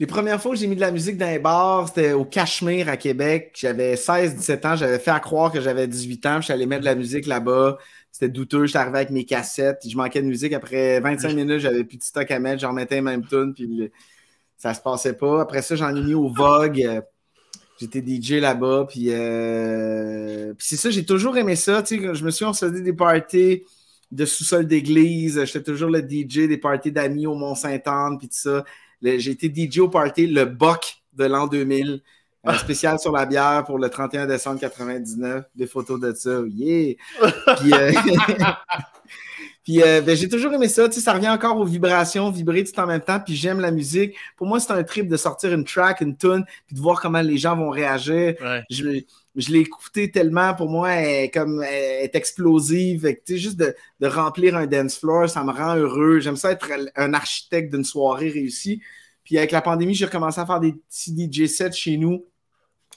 Les premières fois que j'ai mis de la musique dans les bars, c'était au Cachemire à Québec. J'avais 16-17 ans, j'avais fait à croire que j'avais 18 ans, je suis allé mettre de la musique là-bas. C'était douteux, suis arrivé avec mes cassettes, je manquais de musique. Après 25 minutes, j'avais plus de stock à mettre, j'en mettais même tune, puis ça se passait pas. Après ça, j'en ai mis au Vogue euh, J'étais DJ là-bas, euh, puis, c'est ça, j'ai toujours aimé ça. je me suis on des parties de sous-sol d'église. J'étais toujours le DJ des parties d'amis au Mont-Saint-Anne, puis tout ça. J'ai été DJ au party Le Boc de l'an 2000, euh, ah. spécial sur la bière pour le 31 décembre 99. Des photos de ça, yeah! Puis, euh, Puis euh, ben, j'ai toujours aimé ça. Tu sais, ça revient encore aux vibrations, vibrer tout en même temps. Puis j'aime la musique. Pour moi, c'est un trip de sortir une track, une tune, puis de voir comment les gens vont réagir. Je, l'ai écouté tellement, pour moi, elle, comme est explosive. juste de, de, remplir un dance floor, ça me rend heureux. J'aime ça être un architecte d'une soirée réussie. Puis avec la pandémie, j'ai recommencé à faire des petits DJ sets chez nous.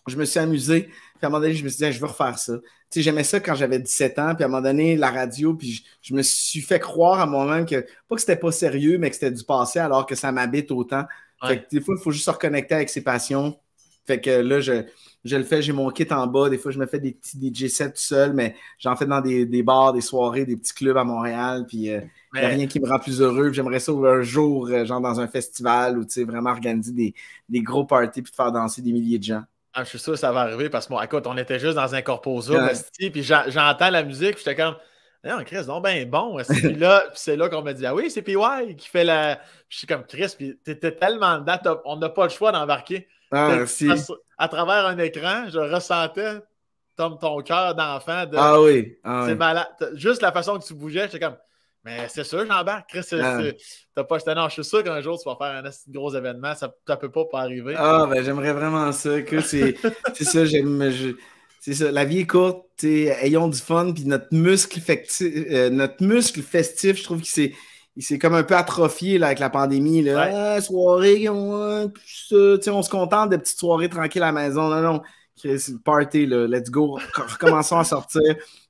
Je me suis amusé. Puis à un moment donné, je me suis dit, je veux refaire ça. Tu sais, j'aimais ça quand j'avais 17 ans, puis à un moment donné, la radio, puis je, me suis fait croire à moi-même que, pas que c'était pas sérieux, mais que c'était du passé alors que ça m'habite autant. Fait que des fois, il faut juste se reconnecter avec ses passions. Fait que là, je, je le fais, j'ai mon kit en bas. Des fois, je me fais des petits DJ sets tout seul, mais j'en fais dans des, bars, des soirées, des petits clubs à Montréal. Puis, il euh, n'y a rien qui me rend plus heureux. J'aimerais ça un jour, euh, genre dans un festival, où tu sais, vraiment organiser des, des, gros parties puis faire danser des milliers de gens. Ah, je suis sûr que ça va arriver parce que, moi, écoute, on était juste dans un corposo, et puis j'entends la musique, j'étais comme, non, Chris, non, ben bon. Puis là, c'est là qu'on me dit, ah oui, c'est PY qui fait la. je suis comme, Chris, puis t'étais tellement dedans, on n'a pas le choix d'embarquer. Ah, merci. À, travers un écran, je ressentais ton, ton cœur d'enfant. De, ah oui. Ah c'est malade. Juste la façon que tu bougeais, j'étais comme, mais c'est sûr, jean Chris, ah. t'as pas je suis sûr qu'un jour, tu vas faire un gros événement. Ça, ne peut pas pas arriver. Ah, ben, j'aimerais vraiment ça. C'est ça, j'aime. C'est ça. La vie est courte. Ayons du fun. Puis notre muscle, festif, euh, notre muscle festif, je trouve qu'il s'est. comme un peu atrophié avec la pandémie. Là. Ah, soirée, on, on se contente de petites soirées tranquilles à la maison. Non, non party, là, let's go, recommençons à sortir,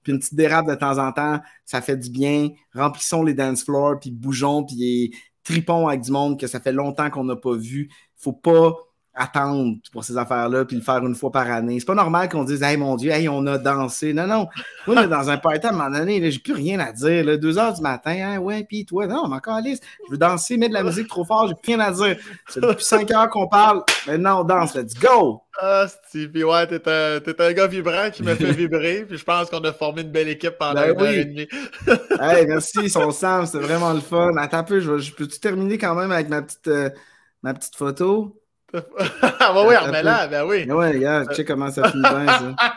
puis une petite dérape de temps en temps, ça fait du bien, remplissons les dance floors, puis bougeons, puis tripons avec du monde que ça fait longtemps qu'on n'a pas vu. Faut pas attendre pour ces affaires-là, puis le faire une fois par année. C'est pas normal qu'on dise, hey mon Dieu, hey, on a dansé. Non, non. Moi, on dans un party à un moment donné, j'ai plus rien à dire. Là. Deux heures du matin, hein, ouais, puis toi, non, mais encore liste. Je veux danser, mais de la musique trop fort, j'ai plus rien à dire. C'est depuis cinq heures qu'on parle. Maintenant, on danse. Let's go! Ah, puis ouais, t'es un, gars vibrant qui me fait vibrer, puis je pense qu'on a formé une belle équipe pendant ben une heure et demie. hey, merci, c'est vraiment le fun. Attends peu, je, peux-tu terminer quand même avec ma petite, euh, ma petite photo? Ah bah ouais, Armella, ben oui. Ben ouais, regarde, tu sais comment ça finit bien, ça.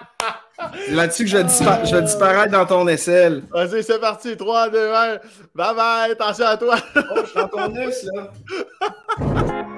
là-dessus que je vais, je vais disparaître dans ton aisselle. Vas-y, c'est parti. 3, 2, 1. Bye bye, attention à toi. oh, je suis dans ton là.